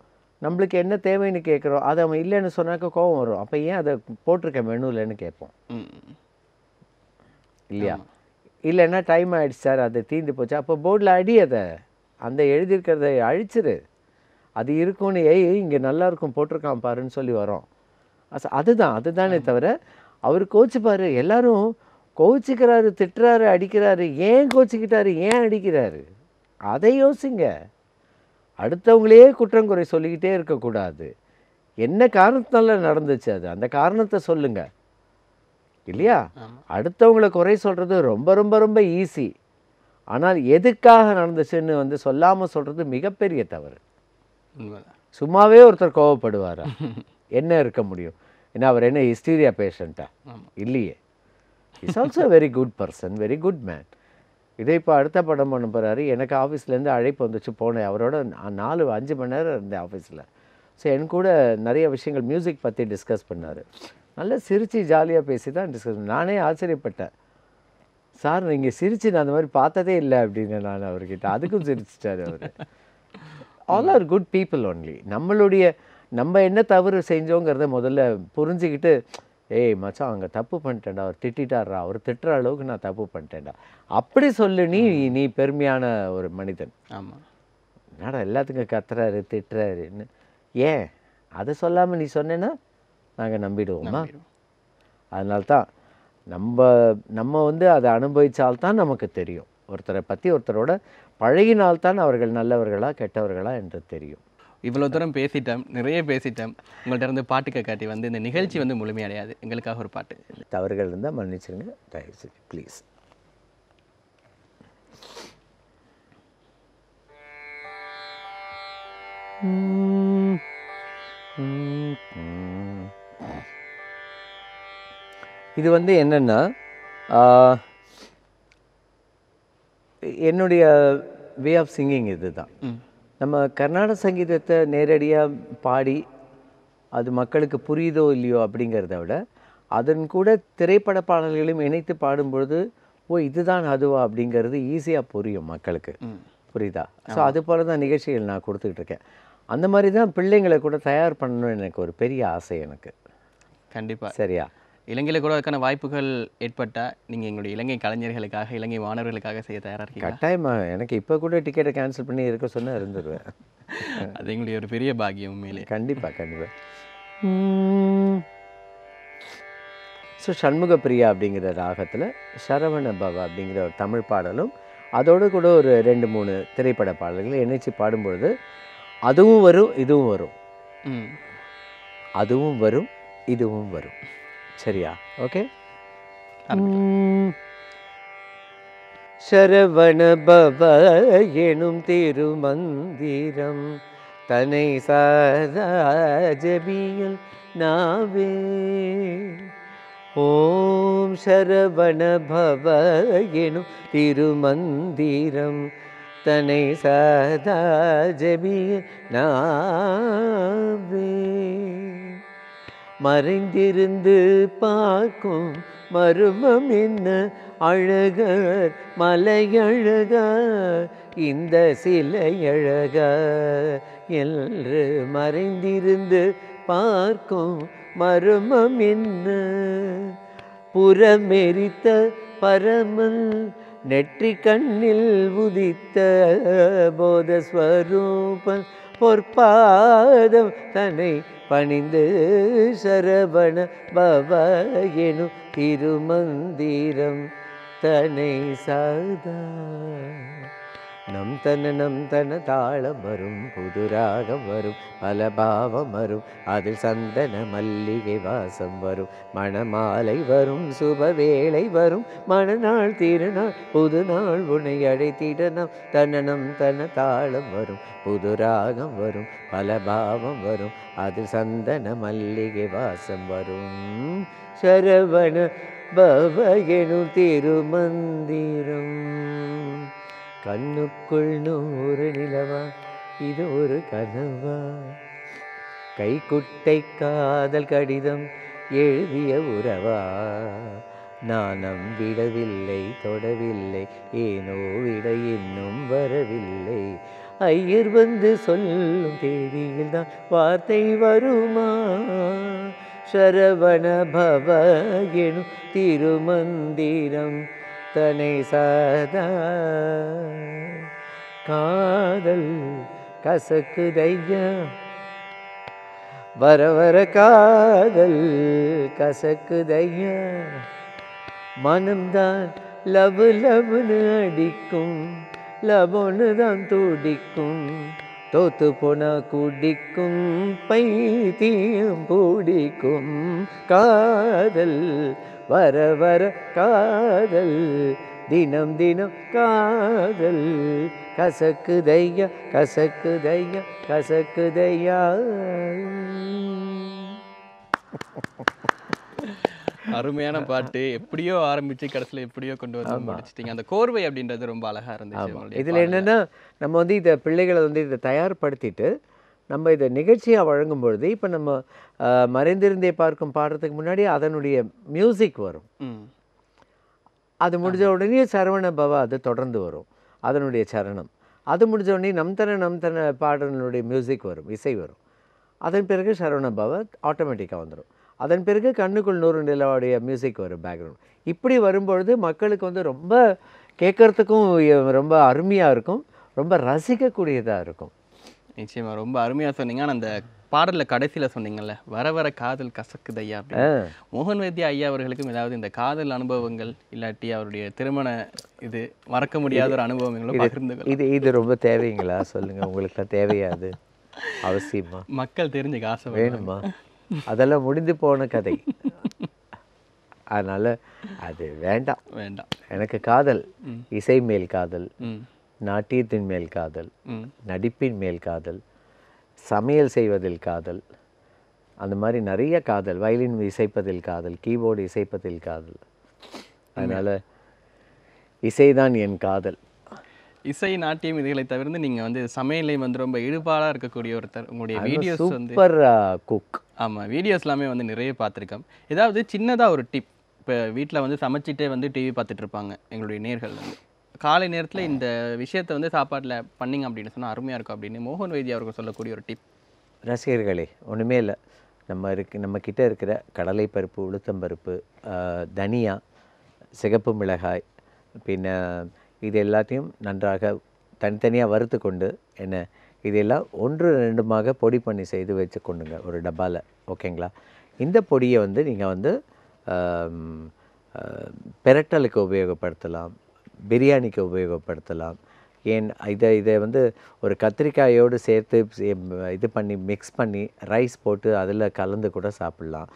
நம்மளுக்கு என்ன தேவைன்னு கேட்குறோம் அதை அவன் இல்லைன்னு சொன்னாக்க கோபம் வரும் அப்போ ஏன் அதை போட்டிருக்க மெனுலன்னு கேட்போம் இல்லையா இல்லைன்னா டைம் ஆகிடுச்சு சார் அது தீந்து போச்சு அப்போ போர்டில் அடி அதை அந்த எழுதியிருக்கிறத அழிச்சிரு அது இருக்கும்னு ஏய் இங்கே நல்லாயிருக்கும் போட்டிருக்கான் பாருன்னு சொல்லி வரோம் அதுதான் அதுதானே தவிர அவர் கோச்சுப்பார் எல்லாரும் கோச்சிக்கிறாரு திட்டுறாரு அடிக்கிறாரு ஏன் கோச்சிக்கிட்டாரு ஏன் அடிக்கிறாரு அதை யோசிங்க அடுத்தவங்களையே குற்றங்குறை சொல்லிக்கிட்டே இருக்கக்கூடாது என்ன காரணத்தினால நடந்துச்சு அது அந்த காரணத்தை சொல்லுங்க இல்லையா அடுத்தவங்களை குறை சொல்கிறது ரொம்ப ரொம்ப ரொம்ப ஈஸி ஆனால் எதுக்காக நடந்துச்சுன்னு வந்து சொல்லாமல் சொல்கிறது மிகப்பெரிய தவறு சும்மாவே ஒருத்தர் கோவப்படுவார் என்ன இருக்க முடியும் ஏன்னா அவர் என்ன ஹிஸ்டீரியா பேஷண்ட்டா இல்லையே is also very good person very good man இதே இப்போ அடுத்த படம் பண்ண போகிறாரு எனக்கு ஆஃபீஸ்லேருந்து அழைப்பு வந்துச்சு போனேன் அவரோட நாலு அஞ்சு மணி நேரம் இருந்தேன் ஆஃபீஸில் ஸோ என் கூட நிறைய விஷயங்கள் மியூசிக் பற்றி டிஸ்கஸ் பண்ணார் நல்லா சிரித்து ஜாலியாக பேசி தான் டிஸ்கஸ் பண்ண நானே ஆச்சரியப்பட்டேன் சார் நீங்கள் சிரித்து நான் அந்த மாதிரி பார்த்ததே இல்லை அப்படின்னு நான் அவர்கிட்ட அதுக்கும் சிரிச்சிட்டார் அவர் all are good people only நம்மளுடைய நம்ம என்ன தவறு செஞ்சோங்கிறத முதல்ல புரிஞ்சுக்கிட்டு ஏய் மச்சான் அவங்க தப்பு பண்ணிட்டேன்டா அவர் திட்டாரா அவர் திட்டுற அளவுக்கு நான் தப்பு பண்ணிட்டேன்டா அப்படி சொல்லு நீ நீ பெருமையான ஒரு மனிதன் ஆமாம் என்னடா எல்லாத்துக்கும் கத்துறாரு திட்டுறாருன்னு ஏன் அதை சொல்லாமல் நீ சொன்னேன்னா நாங்கள் நம்பிடுவோமா அதனால்தான் நம்ம நம்ம வந்து அதை அனுபவித்தால்தான் நமக்கு தெரியும் ஒருத்தரை பற்றி ஒருத்தரோட பழகினால்தான் அவர்கள் நல்லவர்களா கெட்டவர்களா என்று தெரியும் இவ்வளோ தூரம் பேசிட்டோம் நிறைய பேசிட்டோம் உங்கள்கிட்ட இருந்து பாட்டுக்க காட்டி வந்து இந்த நிகழ்ச்சி வந்து முழுமையடையாது எங்களுக்காக ஒரு பாட்டு தவறுகள் இருந்தால் மன்னிச்சிருங்க தயவு ப்ளீஸ் இது வந்து என்னென்னா என்னுடைய வே ஆஃப் சிங்கிங் இது தான் நம்ம கர்நாடக சங்கீதத்தை நேரடியாக பாடி அது மக்களுக்கு புரியுதோ இல்லையோ அப்படிங்கிறத விட அதன் கூட திரைப்பட பாடல்களையும் இணைத்து பாடும்பொழுது ஓ இதுதான் அதுவா அப்படிங்கிறது ஈஸியாக புரியும் மக்களுக்கு புரியுதா ஸோ அது போல தான் நிகழ்ச்சிகள் நான் கொடுத்துக்கிட்டு இருக்கேன் அந்த மாதிரி தான் பிள்ளைங்களை கூட தயார் பண்ணணும்னு எனக்கு ஒரு பெரிய ஆசை எனக்கு கண்டிப்பாக சரியா இலங்கையில் கூட அதுக்கான வாய்ப்புகள் ஏற்பட்டால் நீங்கள் எங்களுடைய இலங்கை கலைஞர்களுக்காக இலங்கை மாணவர்களுக்காக செய்ய தயாராக இருக்கீங்க கட்டாயமாக எனக்கு இப்போ கூட டிக்கெட்டை கேன்சல் பண்ணி இருக்க சொன்னால் இருந்துருவேன் அது எங்களுடைய ஒரு பெரிய பாக்கியம் உண்மையிலே கண்டிப்பாக கண்டிப்பாக ஸோ சண்முக பிரியா அப்படிங்கிற ராகத்தில் சரவண பவா அப்படிங்கிற ஒரு தமிழ் பாடலும் அதோடு கூட ஒரு ரெண்டு மூணு திரைப்பட பாடல்களை இணைச்சி பாடும்பொழுது அதுவும் வரும் இதுவும் வரும் அதுவும் வரும் இதுவும் வரும் சரியா ஓகே சரவண பவ எனும் திருமந்திரம் தனை சாரா ஜபியல் நாவே ஓம் சரவண பவ எனும் திருமந்திரம் தனை சதா ஜபிய நாவே மறைந்திருந்து பார்க்கும் மருமம் என்ன அழகர் மலையழக இந்த சிலையழக என்று மறைந்திருந்து பார்க்கும் மருமம் என்ன புறமெரித்த பரமல் நெற்றி கண்ணில் உதித்த போதஸ்வரூபன் பொற்பாதம் தன்னை பணிந்து சரவண பவ எனும் திருமந்திரம் தன்னை சாதா நம் தன நம் தன தாளம் வரும் புது ராகம் வரும் பல பாவம் வரும் அதில் சந்தன மல்லிகை வாசம் வரும் மணமாலை வரும் சுபவேளை வரும் மணநாள் திருநாள் புது நாள் உன்னை அழைத்திட நம் தன்னனம் தன தாளம் வரும் புது ராகம் வரும் பல பாவம் வரும் அதில் சந்தன மல்லிகை வாசம் வரும் சரவண பவ எனும் திருமந்திரம் கண்ணுக்குள் நூறு நிலவா இது ஒரு கனவா கைக்குட்டை காதல் கடிதம் எழுதிய உறவா நான் நம்பிடவில்லை தொடவில்லை ஏனோ விட இன்னும் வரவில்லை ஐயர் வந்து சொல்லும் தேதியில் தான் வார்த்தை வருமா சரவண பவ எனும் திருமந்திரம் தனை சதா காதல் கசக்கு கசக்குதையா வர வர காதல் கசக்கு கசக்குதையா மனம்தான் லவு லவுன்னு அடிக்கும் லபோன்னு தான் துடிக்கும் தோத்து போனா குடிக்கும் பைத்தியம் பூடிக்கும் காதல் வர வர காதல் தினம் தினம் காதல் கசக்குதையா கசக்கு கசக்குதையா அருமையான பாட்டு எப்படியோ ஆரம்பிச்சு கடைசியில் எப்படியோ கொண்டு வந்து முடிச்சிட்டிங்க அந்த கோர்வை அப்படின்றது ரொம்ப அழகாக இருந்துச்சு இதில் என்னென்னா நம்ம வந்து இதை பிள்ளைகளை வந்து இதை தயார்படுத்திட்டு நம்ம இதை நிகழ்ச்சியாக வழங்கும் பொழுது இப்போ நம்ம மறைந்திருந்தே பார்க்கும் பாடுறதுக்கு முன்னாடி அதனுடைய மியூசிக் வரும் அது முடிஞ்ச உடனே சரவண பவா அது தொடர்ந்து வரும் அதனுடைய சரணம் அது முடிஞ்ச உடனே நம் நம்தன நம் மியூசிக் வரும் இசை வரும் அதன் பிறகு சரவண பவா ஆட்டோமேட்டிக்காக வந்துடும் அதன் பிறகு கண்ணுக்குள் நூறு நிலவாடைய மியூசிக் வரும் பேக்ரவுண்ட் இப்படி வரும்பொழுது மக்களுக்கு வந்து ரொம்ப கேட்குறதுக்கும் ரொம்ப அருமையாக இருக்கும் ரொம்ப ரசிக்கக்கூடியதாக இருக்கும் நிச்சயமா ரொம்ப அருமையா சொன்னீங்க அந்த பாடல கடைசியில சொன்னீங்கல்ல வர வர காதல் கசக்குது ஐயா மோகன் வைத்திய ஐயா அவர்களுக்கும் ஏதாவது இந்த காதல் அனுபவங்கள் இல்லாட்டி அவருடைய திருமண இது மறக்க முடியாத ஒரு அனுபவங்களும் இது இது ரொம்ப தேவைங்களா சொல்லுங்க உங்களுக்கு தேவையாது அவசியமா மக்கள் தெரிஞ்சு காசு வேணுமா அதெல்லாம் முடிந்து போன கதை அதனால அது வேண்டாம் வேண்டாம் எனக்கு காதல் இசை மேல் காதல் நாட்டியத்தின் மேல் காதல் நடிப்பின் மேல் காதல் சமையல் செய்வதில் காதல் அந்த மாதிரி நிறைய காதல் வயலின் இசைப்பதில் காதல் கீபோர்டு இசைப்பதில் காதல் அதனால் இசைதான் என் காதல் இசை நாட்டியம் இதுகளை தவிர்த்து நீங்கள் வந்து சமையலையும் வந்து ரொம்ப ஈடுபாடாக இருக்கக்கூடிய ஒருத்தர் உங்களுடைய வீடியோஸ் சூப்பர் குக் ஆமாம் வீடியோஸ் எல்லாமே வந்து நிறைய பார்த்துருக்கோம் ஏதாவது சின்னதாக ஒரு டிப் இப்போ வீட்டில் வந்து சமைச்சிட்டே வந்து டிவி பார்த்துட்ருப்பாங்க எங்களுடைய நேர்கள் வந்து காலை நேரத்தில் இந்த விஷயத்தை வந்து சாப்பாட்டில் பண்ணிங்க அப்படின்னு சொன்னால் அருமையாக இருக்கும் அப்படின்னு மோகன் வைத்திய அவர்கள் சொல்லக்கூடிய ஒரு டிப் ரசிகர்களே ஒன்றுமே இல்லை நம்ம இருக்கு நம்மக்கிட்ட இருக்கிற கடலை பருப்பு உளுத்தம்பருப்பு தனியா சிகப்பு மிளகாய் பின்ன இது எல்லாத்தையும் நன்றாக தனித்தனியாக வறுத்து கொண்டு என்ன இதெல்லாம் ஒன்று ரெண்டுமாக பொடி பண்ணி செய்து வச்சு கொண்டுங்க ஒரு டப்பாவில் ஓகேங்களா இந்த பொடியை வந்து நீங்கள் வந்து பெரட்டலுக்கு உபயோகப்படுத்தலாம் பிரியாணிக்கு உபயோகப்படுத்தலாம் ஏன் இதை இதை வந்து ஒரு கத்திரிக்காயோடு சேர்த்து இது பண்ணி மிக்ஸ் பண்ணி ரைஸ் போட்டு அதில் கலந்து கூட சாப்பிட்லாம்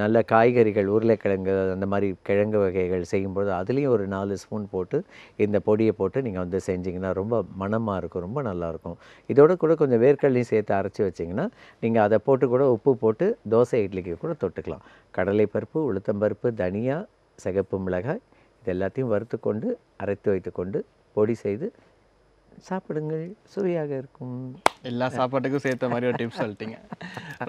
நல்ல காய்கறிகள் உருளைக்கிழங்கு அந்த மாதிரி கிழங்கு வகைகள் செய்யும்போது அதுலேயும் ஒரு நாலு ஸ்பூன் போட்டு இந்த பொடியை போட்டு நீங்கள் வந்து செஞ்சிங்கன்னா ரொம்ப மனமாக இருக்கும் ரொம்ப நல்லாயிருக்கும் இதோட கூட கொஞ்சம் வேர்க்கடலையும் சேர்த்து அரைச்சி வச்சிங்கன்னா நீங்கள் அதை போட்டு கூட உப்பு போட்டு தோசை இட்லிக்கு கூட தொட்டுக்கலாம் கடலைப்பருப்பு உளுத்தம்பருப்பு தனியாக சிகப்பு மிளகாய் இது எல்லாத்தையும் வறுத்து கொண்டு அரைத்து வைத்து கொண்டு பொடி செய்து சாப்பிடுங்கள் சுவையாக இருக்கும் எல்லா சாப்பாட்டுக்கும் சேர்த்த மாதிரி ஒரு டிப்ஸ் சொல்லிட்டீங்க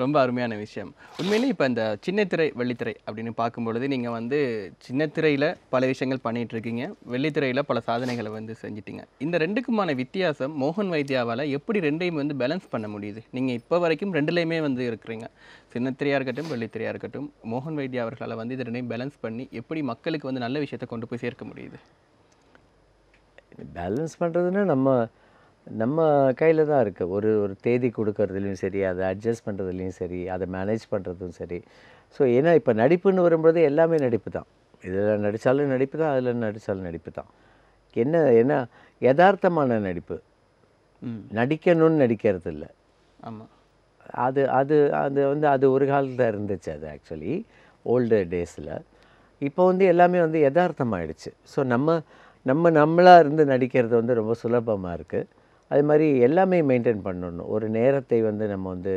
ரொம்ப அருமையான விஷயம் உண்மையிலே இப்போ இந்த சின்னத்திரை வெள்ளித்திரை அப்படின்னு பார்க்கும்பொழுது நீங்கள் வந்து சின்னத்திரையில் பல விஷயங்கள் பண்ணிகிட்டு இருக்கீங்க வெள்ளித்திரையில் பல சாதனைகளை வந்து செஞ்சிட்டிங்க இந்த ரெண்டுக்குமான வித்தியாசம் மோகன் வைத்தியாவால் எப்படி ரெண்டையும் வந்து பேலன்ஸ் பண்ண முடியுது நீங்கள் இப்போ வரைக்கும் ரெண்டுலேயுமே வந்து இருக்கிறீங்க சின்னத்திரையாக இருக்கட்டும் வெள்ளித்திரையாக இருக்கட்டும் மோகன் வைத்தியா அவர்களால் வந்து இது ரெண்டையும் பேலன்ஸ் பண்ணி எப்படி மக்களுக்கு வந்து நல்ல விஷயத்தை கொண்டு போய் சேர்க்க முடியுது பேலன்ஸ் பண்ணுறதுன்னா நம்ம நம்ம கையில் தான் இருக்குது ஒரு ஒரு தேதி கொடுக்கறதுலையும் சரி அதை அட்ஜஸ்ட் பண்ணுறதுலையும் சரி அதை மேனேஜ் பண்ணுறதும் சரி ஸோ ஏன்னா இப்போ நடிப்புன்னு வரும்போது எல்லாமே நடிப்பு தான் இதில் நடித்தாலும் நடிப்பு தான் அதில் நடித்தாலும் நடிப்பு தான் என்ன ஏன்னா யதார்த்தமான நடிப்பு நடிக்கணும்னு நடிக்கிறது இல்லை ஆமாம் அது அது அது வந்து அது ஒரு காலத்தில் இருந்துச்சு அது ஆக்சுவலி ஓல்டு டேஸில் இப்போ வந்து எல்லாமே வந்து யதார்த்தமாகிடுச்சு ஸோ நம்ம நம்ம நம்மளாக இருந்து நடிக்கிறது வந்து ரொம்ப சுலபமாக இருக்குது அது மாதிரி எல்லாமே மெயின்டைன் பண்ணணும் ஒரு நேரத்தை வந்து நம்ம வந்து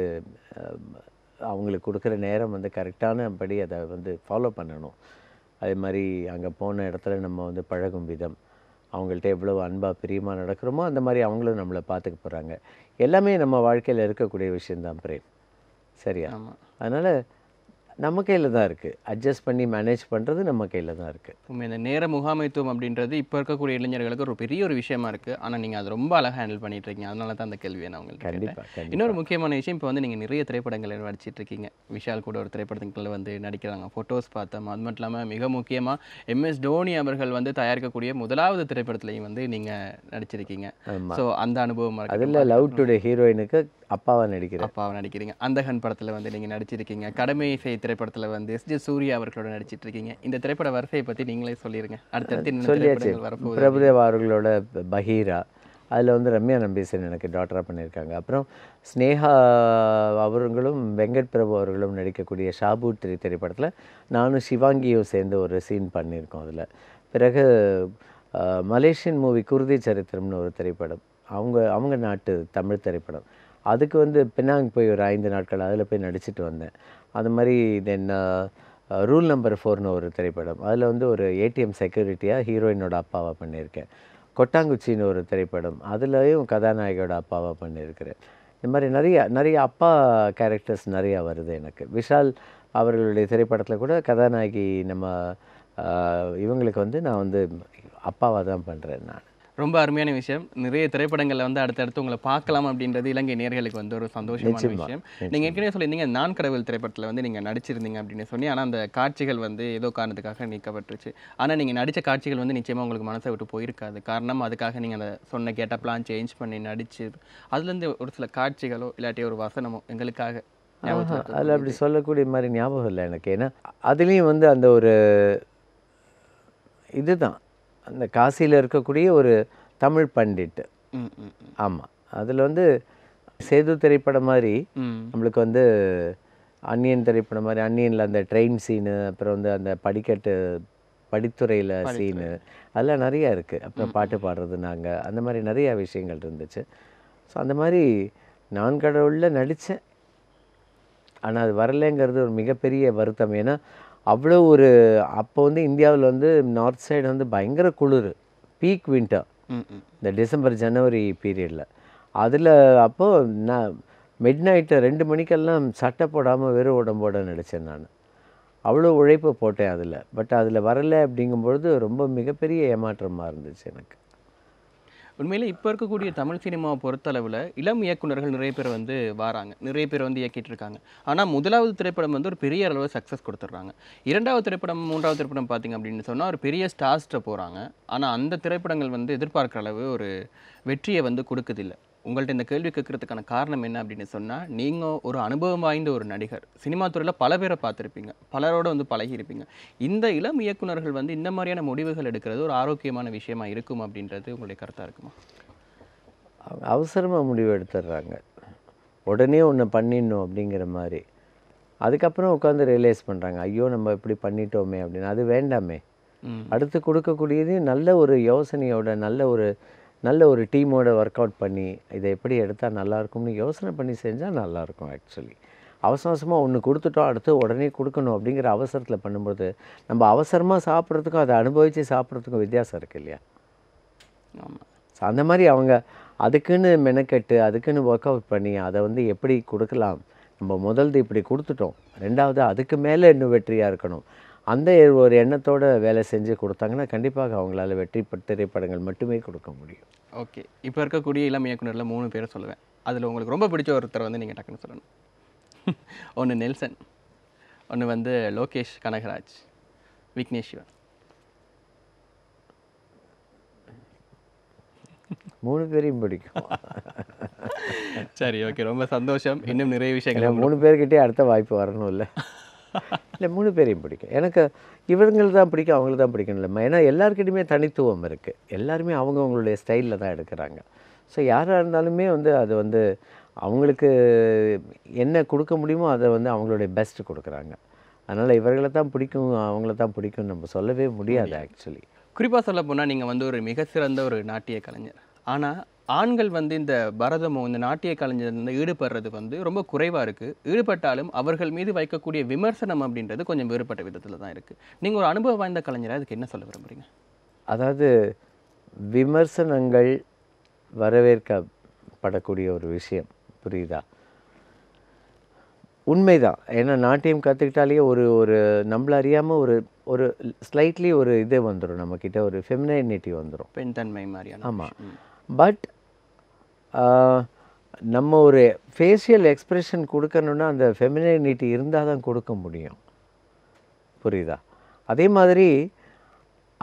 அவங்களுக்கு கொடுக்குற நேரம் வந்து கரெக்டானபடி அதை வந்து ஃபாலோ பண்ணணும் அதே மாதிரி அங்கே போன இடத்துல நம்ம வந்து பழகும் விதம் அவங்கள்ட்ட எவ்வளோ அன்பாக பிரியமாக நடக்கிறோமோ அந்த மாதிரி அவங்களும் நம்மளை பார்த்துக்க போகிறாங்க எல்லாமே நம்ம வாழ்க்கையில் இருக்கக்கூடிய விஷயந்தான் பிரேம் சரியா அதனால் நம்ம கையில் தான் இருக்குது அட்ஜஸ்ட் பண்ணி மேனேஜ் பண்ணுறது நம்ம கையில் தான் இருக்குது இந்த நேர முகாமைத்துவம் அப்படின்றது இப்போ இருக்கக்கூடிய இளைஞர்களுக்கு ஒரு பெரிய ஒரு விஷயமா இருக்குது ஆனால் நீங்கள் அது ரொம்ப அழகாக ஹேண்டில் பண்ணிட்டு இருக்கீங்க அதனால தான் அந்த கேள்வியை நான் உங்களுக்கு கண்டிப்பாக இன்னொரு முக்கியமான விஷயம் இப்போ வந்து நீங்கள் நிறைய திரைப்படங்கள் நடிச்சிட்டு இருக்கீங்க விஷால் கூட ஒரு திரைப்படத்தில் வந்து நடிக்கிறாங்க ஃபோட்டோஸ் பார்த்தோம் அது மட்டும் இல்லாமல் மிக முக்கியமாக எம்எஸ் டோனி அவர்கள் வந்து தயாரிக்கக்கூடிய முதலாவது திரைப்படத்துலையும் வந்து நீங்கள் நடிச்சிருக்கீங்க ஸோ அந்த அனுபவம் அதில் லவ் டுடே ஹீரோயினுக்கு அப்பாவை நடிக்கிறேன் அப்பாவை நடிக்கிறீங்க அந்தகன் படத்தில் வந்து நீங்கள் நடிச்சிருக்கீங்க கடமை இசை திரைப்படத்தில் வந்து எஸ் ஜே சூர்யா அவர்களோட நடிச்சிட்டு இருக்கீங்க இந்த திரைப்பட வரிசையை பற்றி நீங்களே சொல்லிடுங்க அடுத்தடுத்து சொல்லியாச்சு பிரபுதேவா அவர்களோட பஹீரா அதில் வந்து ரம்யா நம்பீசன் எனக்கு டாக்டராக பண்ணியிருக்காங்க அப்புறம் ஸ்னேகா அவர்களும் வெங்கட் பிரபு அவர்களும் நடிக்கக்கூடிய ஷாபூர் திரை திரைப்படத்தில் நானும் சிவாங்கியும் சேர்ந்து ஒரு சீன் பண்ணியிருக்கோம் அதில் பிறகு மலேசியன் மூவி குருதி சரித்திரம்னு ஒரு திரைப்படம் அவங்க அவங்க நாட்டு தமிழ் திரைப்படம் அதுக்கு வந்து பெனாங் போய் ஒரு ஐந்து நாட்கள் அதில் போய் நடிச்சுட்டு வந்தேன் அது மாதிரி தென் ரூல் நம்பர் ஃபோர்னு ஒரு திரைப்படம் அதில் வந்து ஒரு ஏடிஎம் செக்யூரிட்டியாக ஹீரோயினோட அப்பாவாக பண்ணியிருக்கேன் கொட்டாங்குச்சின்னு ஒரு திரைப்படம் அதுலேயும் கதாநாயகியோட அப்பாவாக பண்ணியிருக்கிறேன் இந்த மாதிரி நிறைய நிறைய அப்பா கேரக்டர்ஸ் நிறையா வருது எனக்கு விஷால் அவர்களுடைய திரைப்படத்தில் கூட கதாநாயகி நம்ம இவங்களுக்கு வந்து நான் வந்து அப்பாவாக தான் பண்ணுறேன் நான் ரொம்ப அருமையான விஷயம் நிறைய திரைப்படங்களில் வந்து அடுத்தடுத்து உங்களை பார்க்கலாம் அப்படின்றது இலங்கை நேர்களுக்கு வந்து ஒரு சந்தோஷமான விஷயம் நீங்கள் ஏற்கனவே சொல்லியிருந்தீங்க நான் கடவுள் திரைப்படத்தில் வந்து நீங்கள் நடிச்சிருந்தீங்க அப்படின்னு சொல்லி ஆனால் அந்த காட்சிகள் வந்து ஏதோ காரணத்துக்காக நீக்கப்பட்டுருச்சு ஆனால் நீங்கள் நடித்த காட்சிகள் வந்து நிச்சயமாக உங்களுக்கு மனசை விட்டு போயிருக்காது காரணம் அதுக்காக நீங்கள் அந்த சொன்ன கேட்டப்லாம் சேஞ்ச் பண்ணி நடிச்சு அதுலேருந்து ஒரு சில காட்சிகளோ இல்லாட்டி ஒரு வசனமோ எங்களுக்காக அதில் அப்படி சொல்லக்கூடிய மாதிரி ஞாபகம் இல்லை எனக்கு ஏன்னா அதுலேயும் வந்து அந்த ஒரு இதுதான் அந்த காசியில் இருக்கக்கூடிய ஒரு தமிழ் பண்டிட் ஆமாம் அதில் வந்து சேது திரைப்படம் மாதிரி நம்மளுக்கு வந்து அன்னியன் திரைப்படம் மாதிரி அன்னியனில் அந்த ட்ரெயின் சீனு அப்புறம் வந்து அந்த படிக்கட்டு படித்துறையில் சீனு அதெல்லாம் நிறையா இருக்குது அப்புறம் பாட்டு பாடுறது நாங்கள் அந்த மாதிரி நிறையா விஷயங்கள் இருந்துச்சு ஸோ அந்த மாதிரி நான் கடவுளில் நடித்தேன் ஆனால் அது வரலைங்கிறது ஒரு மிகப்பெரிய வருத்தம் ஏன்னா அவ்வளோ ஒரு அப்போ வந்து இந்தியாவில் வந்து நார்த் சைடு வந்து பயங்கர குளிர் பீக் வின்டர் இந்த டிசம்பர் ஜனவரி பீரியடில் அதில் அப்போது நான் மிட் நைட்டு ரெண்டு மணிக்கெல்லாம் சட்டை போடாமல் வெறும் உடம்போட நினச்சேன் நான் அவ்வளோ உழைப்பு போட்டேன் அதில் பட் அதில் வரலை அப்படிங்கும்பொழுது ரொம்ப மிகப்பெரிய ஏமாற்றமாக இருந்துச்சு எனக்கு உண்மையில் இப்போ இருக்கக்கூடிய தமிழ் சினிமாவை பொறுத்தளவில் இளம் இயக்குநர்கள் நிறைய பேர் வந்து வராங்க நிறைய பேர் வந்து இயக்கிட்டு இருக்காங்க ஆனால் முதலாவது திரைப்படம் வந்து ஒரு பெரிய அளவு சக்ஸஸ் கொடுத்துட்றாங்க இரண்டாவது திரைப்படம் மூன்றாவது திரைப்படம் பார்த்திங்க அப்படின்னு சொன்னால் ஒரு பெரிய ஸ்டார்ஸ்ட்டை போகிறாங்க ஆனால் அந்த திரைப்படங்கள் வந்து எதிர்பார்க்குற அளவு ஒரு வெற்றியை வந்து கொடுக்குதில்லை உங்கள்கிட்ட இந்த கேள்வி கேட்குறதுக்கான காரணம் என்ன அப்படின்னு சொன்னால் நீங்கள் ஒரு அனுபவம் வாய்ந்த ஒரு நடிகர் சினிமா துறையில் பல பேரை பார்த்துருப்பீங்க பலரோட வந்து பழகியிருப்பீங்க இந்த இளம் இயக்குநர்கள் வந்து இந்த மாதிரியான முடிவுகள் எடுக்கிறது ஒரு ஆரோக்கியமான விஷயமா இருக்கும் அப்படின்றது உங்களுடைய கருத்தாக இருக்குமா அவசரமாக முடிவு எடுத்துடுறாங்க உடனே ஒன்று பண்ணிடணும் அப்படிங்கிற மாதிரி அதுக்கப்புறம் உட்காந்து ரியலைஸ் பண்ணுறாங்க ஐயோ நம்ம இப்படி பண்ணிட்டோமே அப்படின்னு அது வேண்டாமே அடுத்து கொடுக்கக்கூடியது நல்ல ஒரு யோசனையோட நல்ல ஒரு நல்ல ஒரு டீமோட ஒர்க் அவுட் பண்ணி இதை எப்படி எடுத்தால் நல்லாயிருக்கும்னு யோசனை பண்ணி செஞ்சால் நல்லாயிருக்கும் ஆக்சுவலி அவசர அவசரமாக ஒன்று கொடுத்துட்டோம் அடுத்து உடனே கொடுக்கணும் அப்படிங்கிற அவசரத்தில் பண்ணும்போது நம்ம அவசரமாக சாப்பிட்றதுக்கும் அதை அனுபவித்து சாப்பிட்றதுக்கும் வித்தியாசம் இருக்குது இல்லையா ஆமாம் அந்த மாதிரி அவங்க அதுக்குன்னு மெனக்கெட்டு அதுக்குன்னு ஒர்க் அவுட் பண்ணி அதை வந்து எப்படி கொடுக்கலாம் நம்ம முதல்து இப்படி கொடுத்துட்டோம் ரெண்டாவது அதுக்கு மேலே இன்னும் வெற்றியாக இருக்கணும் அந்த ஒரு எண்ணத்தோடு வேலை செஞ்சு கொடுத்தாங்கன்னா கண்டிப்பாக அவங்களால வெற்றி திரைப்படங்கள் மட்டுமே கொடுக்க முடியும் ஓகே இப்போ இருக்கக்கூடிய இளம் இயக்குநரில் மூணு பேரை சொல்லுவேன் அதில் உங்களுக்கு ரொம்ப பிடிச்ச ஒருத்தர் வந்து நீங்கள் டக்குன்னு சொல்லணும் ஒன்று நெல்சன் ஒன்று வந்து லோகேஷ் கனகராஜ் விக்னேஷ்வர் மூணு பேரையும் பிடிக்கும் சரி ஓகே ரொம்ப சந்தோஷம் இன்னும் நிறைய விஷயங்கள் மூணு பேர்கிட்டே அடுத்த வாய்ப்பு வரணும் இல்லை இல்லை மூணு பேரையும் பிடிக்கும் எனக்கு இவங்களை தான் பிடிக்கும் அவங்கள தான் பிடிக்கும் இல்லைம்மா ஏன்னா எல்லாருக்கிட்டையுமே தனித்துவம் இருக்குது எல்லாருமே அவங்கவுங்களுடைய ஸ்டைலில் தான் எடுக்கிறாங்க ஸோ யாராக இருந்தாலுமே வந்து அது வந்து அவங்களுக்கு என்ன கொடுக்க முடியுமோ அதை வந்து அவங்களுடைய பெஸ்ட்டு கொடுக்குறாங்க அதனால் இவர்களை தான் பிடிக்கும் அவங்கள தான் பிடிக்கும் நம்ம சொல்லவே முடியாது ஆக்சுவலி குறிப்பாக சொல்ல போனால் நீங்கள் வந்து ஒரு மிக சிறந்த ஒரு நாட்டிய கலைஞர் ஆனால் ஆண்கள் வந்து இந்த பரதமும் இந்த நாட்டிய கலைஞர் வந்து ஈடுபடுறது வந்து ரொம்ப குறைவாக இருக்குது ஈடுபட்டாலும் அவர்கள் மீது வைக்கக்கூடிய விமர்சனம் அப்படின்றது கொஞ்சம் வேறுபட்ட விதத்தில் தான் இருக்குது நீங்கள் ஒரு அனுபவம் வாய்ந்த கலைஞராக அதுக்கு என்ன சொல்ல விரும்புறீங்க அதாவது விமர்சனங்கள் வரவேற்கப்படக்கூடிய ஒரு விஷயம் புரியுதா உண்மைதான் ஏன்னா நாட்டியம் கற்றுக்கிட்டாலே ஒரு ஒரு நம்மள அறியாமல் ஒரு ஒரு ஸ்லைட்லி ஒரு இது வந்துடும் நம்மக்கிட்ட ஒரு ஃபெமினைனிட்டி வந்துடும் பெண் தன்மை மாதிரியான ஆமாம் பட் நம்ம ஒரு ஃபேஷியல் எக்ஸ்ப்ரெஷன் கொடுக்கணுன்னா அந்த ஃபெமினினிட்டி இருந்தால் தான் கொடுக்க முடியும் புரியுதா அதே மாதிரி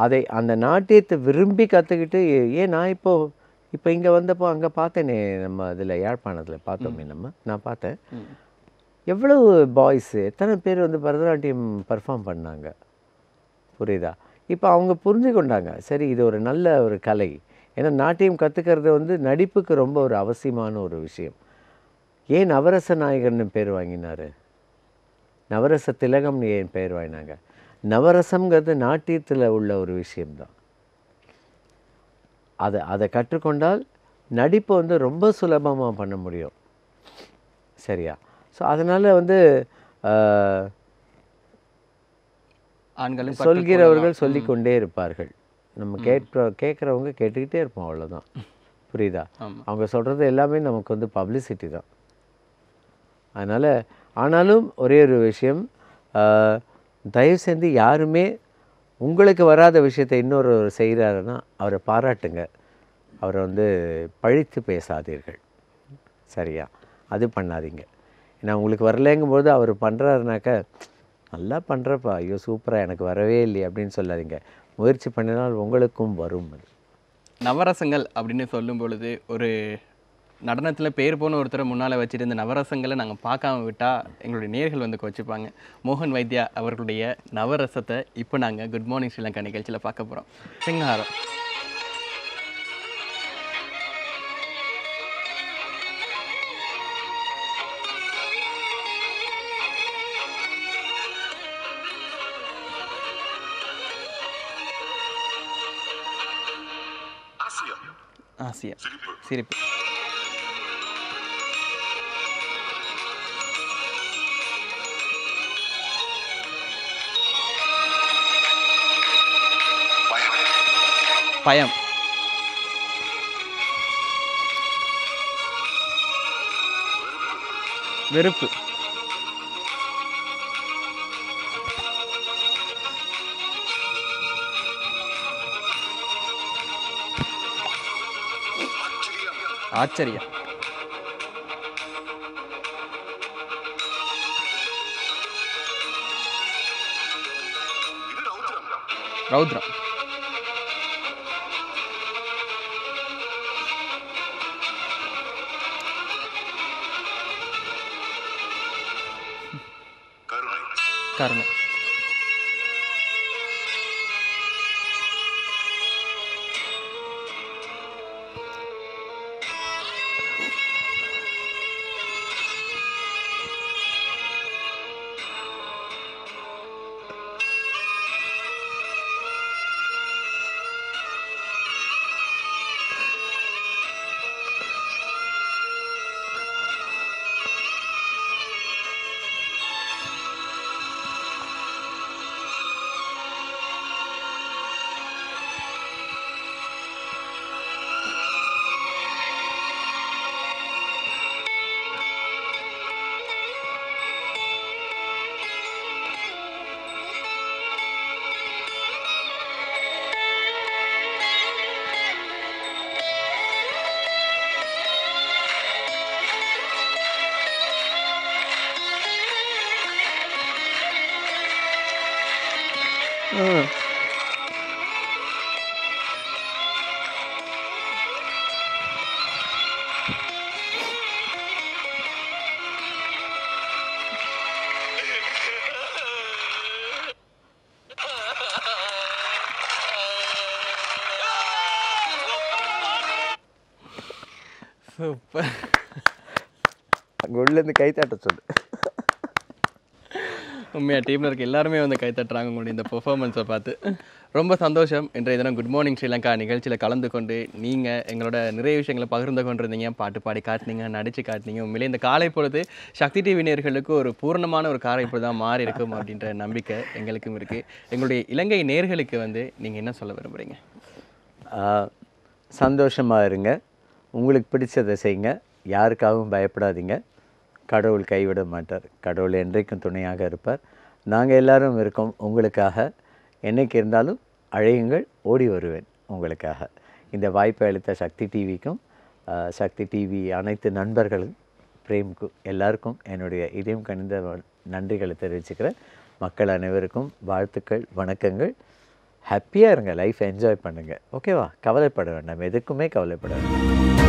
அதை அந்த நாட்டியத்தை விரும்பி கற்றுக்கிட்டு ஏன் நான் இப்போது இப்போ இங்கே வந்தப்போ அங்கே பார்த்தேனே நம்ம இதில் யாழ்ப்பாணத்தில் பார்த்தோமே நம்ம நான் பார்த்தேன் எவ்வளவு பாய்ஸு எத்தனை பேர் வந்து பரதநாட்டியம் பர்ஃபார்ம் பண்ணாங்க புரியுதா இப்போ அவங்க புரிஞ்சு கொண்டாங்க சரி இது ஒரு நல்ல ஒரு கலை ஏன்னா நாட்டியம் கற்றுக்கிறது வந்து நடிப்புக்கு ரொம்ப ஒரு அவசியமான ஒரு விஷயம் ஏன் நவரச நாயகன் பேர் வாங்கினார் நவரச திலகம்னு ஏன் பெயர் வாங்கினாங்க நவரசம்ங்கிறது நாட்டியத்தில் உள்ள ஒரு விஷயம்தான் அதை அதை கற்றுக்கொண்டால் நடிப்பை வந்து ரொம்ப சுலபமாக பண்ண முடியும் சரியா ஸோ அதனால் வந்து ஆண்களும் சொல்கிறவர்கள் சொல்லிக்கொண்டே இருப்பார்கள் நம்ம கேட்ப கேட்குறவங்க கேட்டுக்கிட்டே இருப்போம் அவ்வளோதான் புரியுதா அவங்க சொல்கிறது எல்லாமே நமக்கு வந்து பப்ளிசிட்டி தான் அதனால் ஆனாலும் ஒரே ஒரு விஷயம் தயவு செஞ்சு யாருமே உங்களுக்கு வராத விஷயத்தை இன்னொரு செய்கிறாருன்னா அவரை பாராட்டுங்க அவரை வந்து பழித்து பேசாதீர்கள் சரியா அது பண்ணாதீங்க ஏன்னா உங்களுக்கு வரலேங்கும்போது அவர் பண்ணுறாருனாக்க நல்லா பண்ணுறப்பா ஐயோ சூப்பராக எனக்கு வரவே இல்லையே அப்படின்னு சொல்லாதீங்க முயற்சி பண்ணினால் உங்களுக்கும் வரும் அது நவரசங்கள் அப்படின்னு சொல்லும் பொழுது ஒரு நடனத்தில் பேர் போன ஒருத்தரை முன்னால் வச்சுட்டு இந்த நவரசங்களை நாங்கள் பார்க்காம விட்டால் எங்களுடைய நேர்கள் வந்து வச்சுப்பாங்க மோகன் வைத்யா அவர்களுடைய நவரசத்தை இப்போ நாங்கள் குட் மார்னிங் ஸ்ரீலங்கா நிகழ்ச்சியில் பார்க்க போகிறோம் சிங்காரம் ஆசையா சிரிப்பு பயம் வெறுப்பு ಆಶ್ಚರ್ಯ ರೌದ್ರ ಕಾರಣ சூப்பர் உள்ளேருந்து கை தட்ட உண்மையாக டீமில் இருக்க எல்லாருமே வந்து கை தட்டுறாங்க உங்களுடைய இந்த பெர்ஃபார்மன்ஸை பார்த்து ரொம்ப சந்தோஷம் இன்றைய தினம் குட் மார்னிங் ஸ்ரீலங்கா நிகழ்ச்சியில் கலந்து கொண்டு நீங்கள் எங்களோட நிறைய விஷயங்களை பகிர்ந்து கொண்டிருந்தீங்க பாட்டு பாடி காட்டினீங்க நடித்து காட்டினீங்க உண்மையிலே இந்த காலை பொழுது சக்தி டிவி நேர்களுக்கு ஒரு பூர்ணமான ஒரு காரை இப்படி தான் மாறி இருக்கும் அப்படின்ற நம்பிக்கை எங்களுக்கும் இருக்குது எங்களுடைய இலங்கை நேர்களுக்கு வந்து நீங்கள் என்ன சொல்ல விரும்புகிறீங்க சந்தோஷமாக இருங்க உங்களுக்கு பிடிச்சதை செய்யுங்க யாருக்காகவும் பயப்படாதீங்க கடவுள் கைவிட மாட்டார் கடவுள் என்றைக்கும் துணையாக இருப்பார் நாங்கள் எல்லோரும் இருக்கோம் உங்களுக்காக என்றைக்கு இருந்தாலும் அழையுங்கள் ஓடி வருவேன் உங்களுக்காக இந்த வாய்ப்பை அளித்த சக்தி டிவிக்கும் சக்தி டிவி அனைத்து நண்பர்களும் பிரேம்க்கு எல்லாருக்கும் என்னுடைய இதயம் கணிந்த நன்றிகளை தெரிவிச்சுக்கிறேன் மக்கள் அனைவருக்கும் வாழ்த்துக்கள் வணக்கங்கள் ஹாப்பியாக இருங்க லைஃப் என்ஜாய் பண்ணுங்கள் ஓகேவா கவலைப்பட வேண்டாம் எதுக்குமே கவலைப்பட வேண்டாம்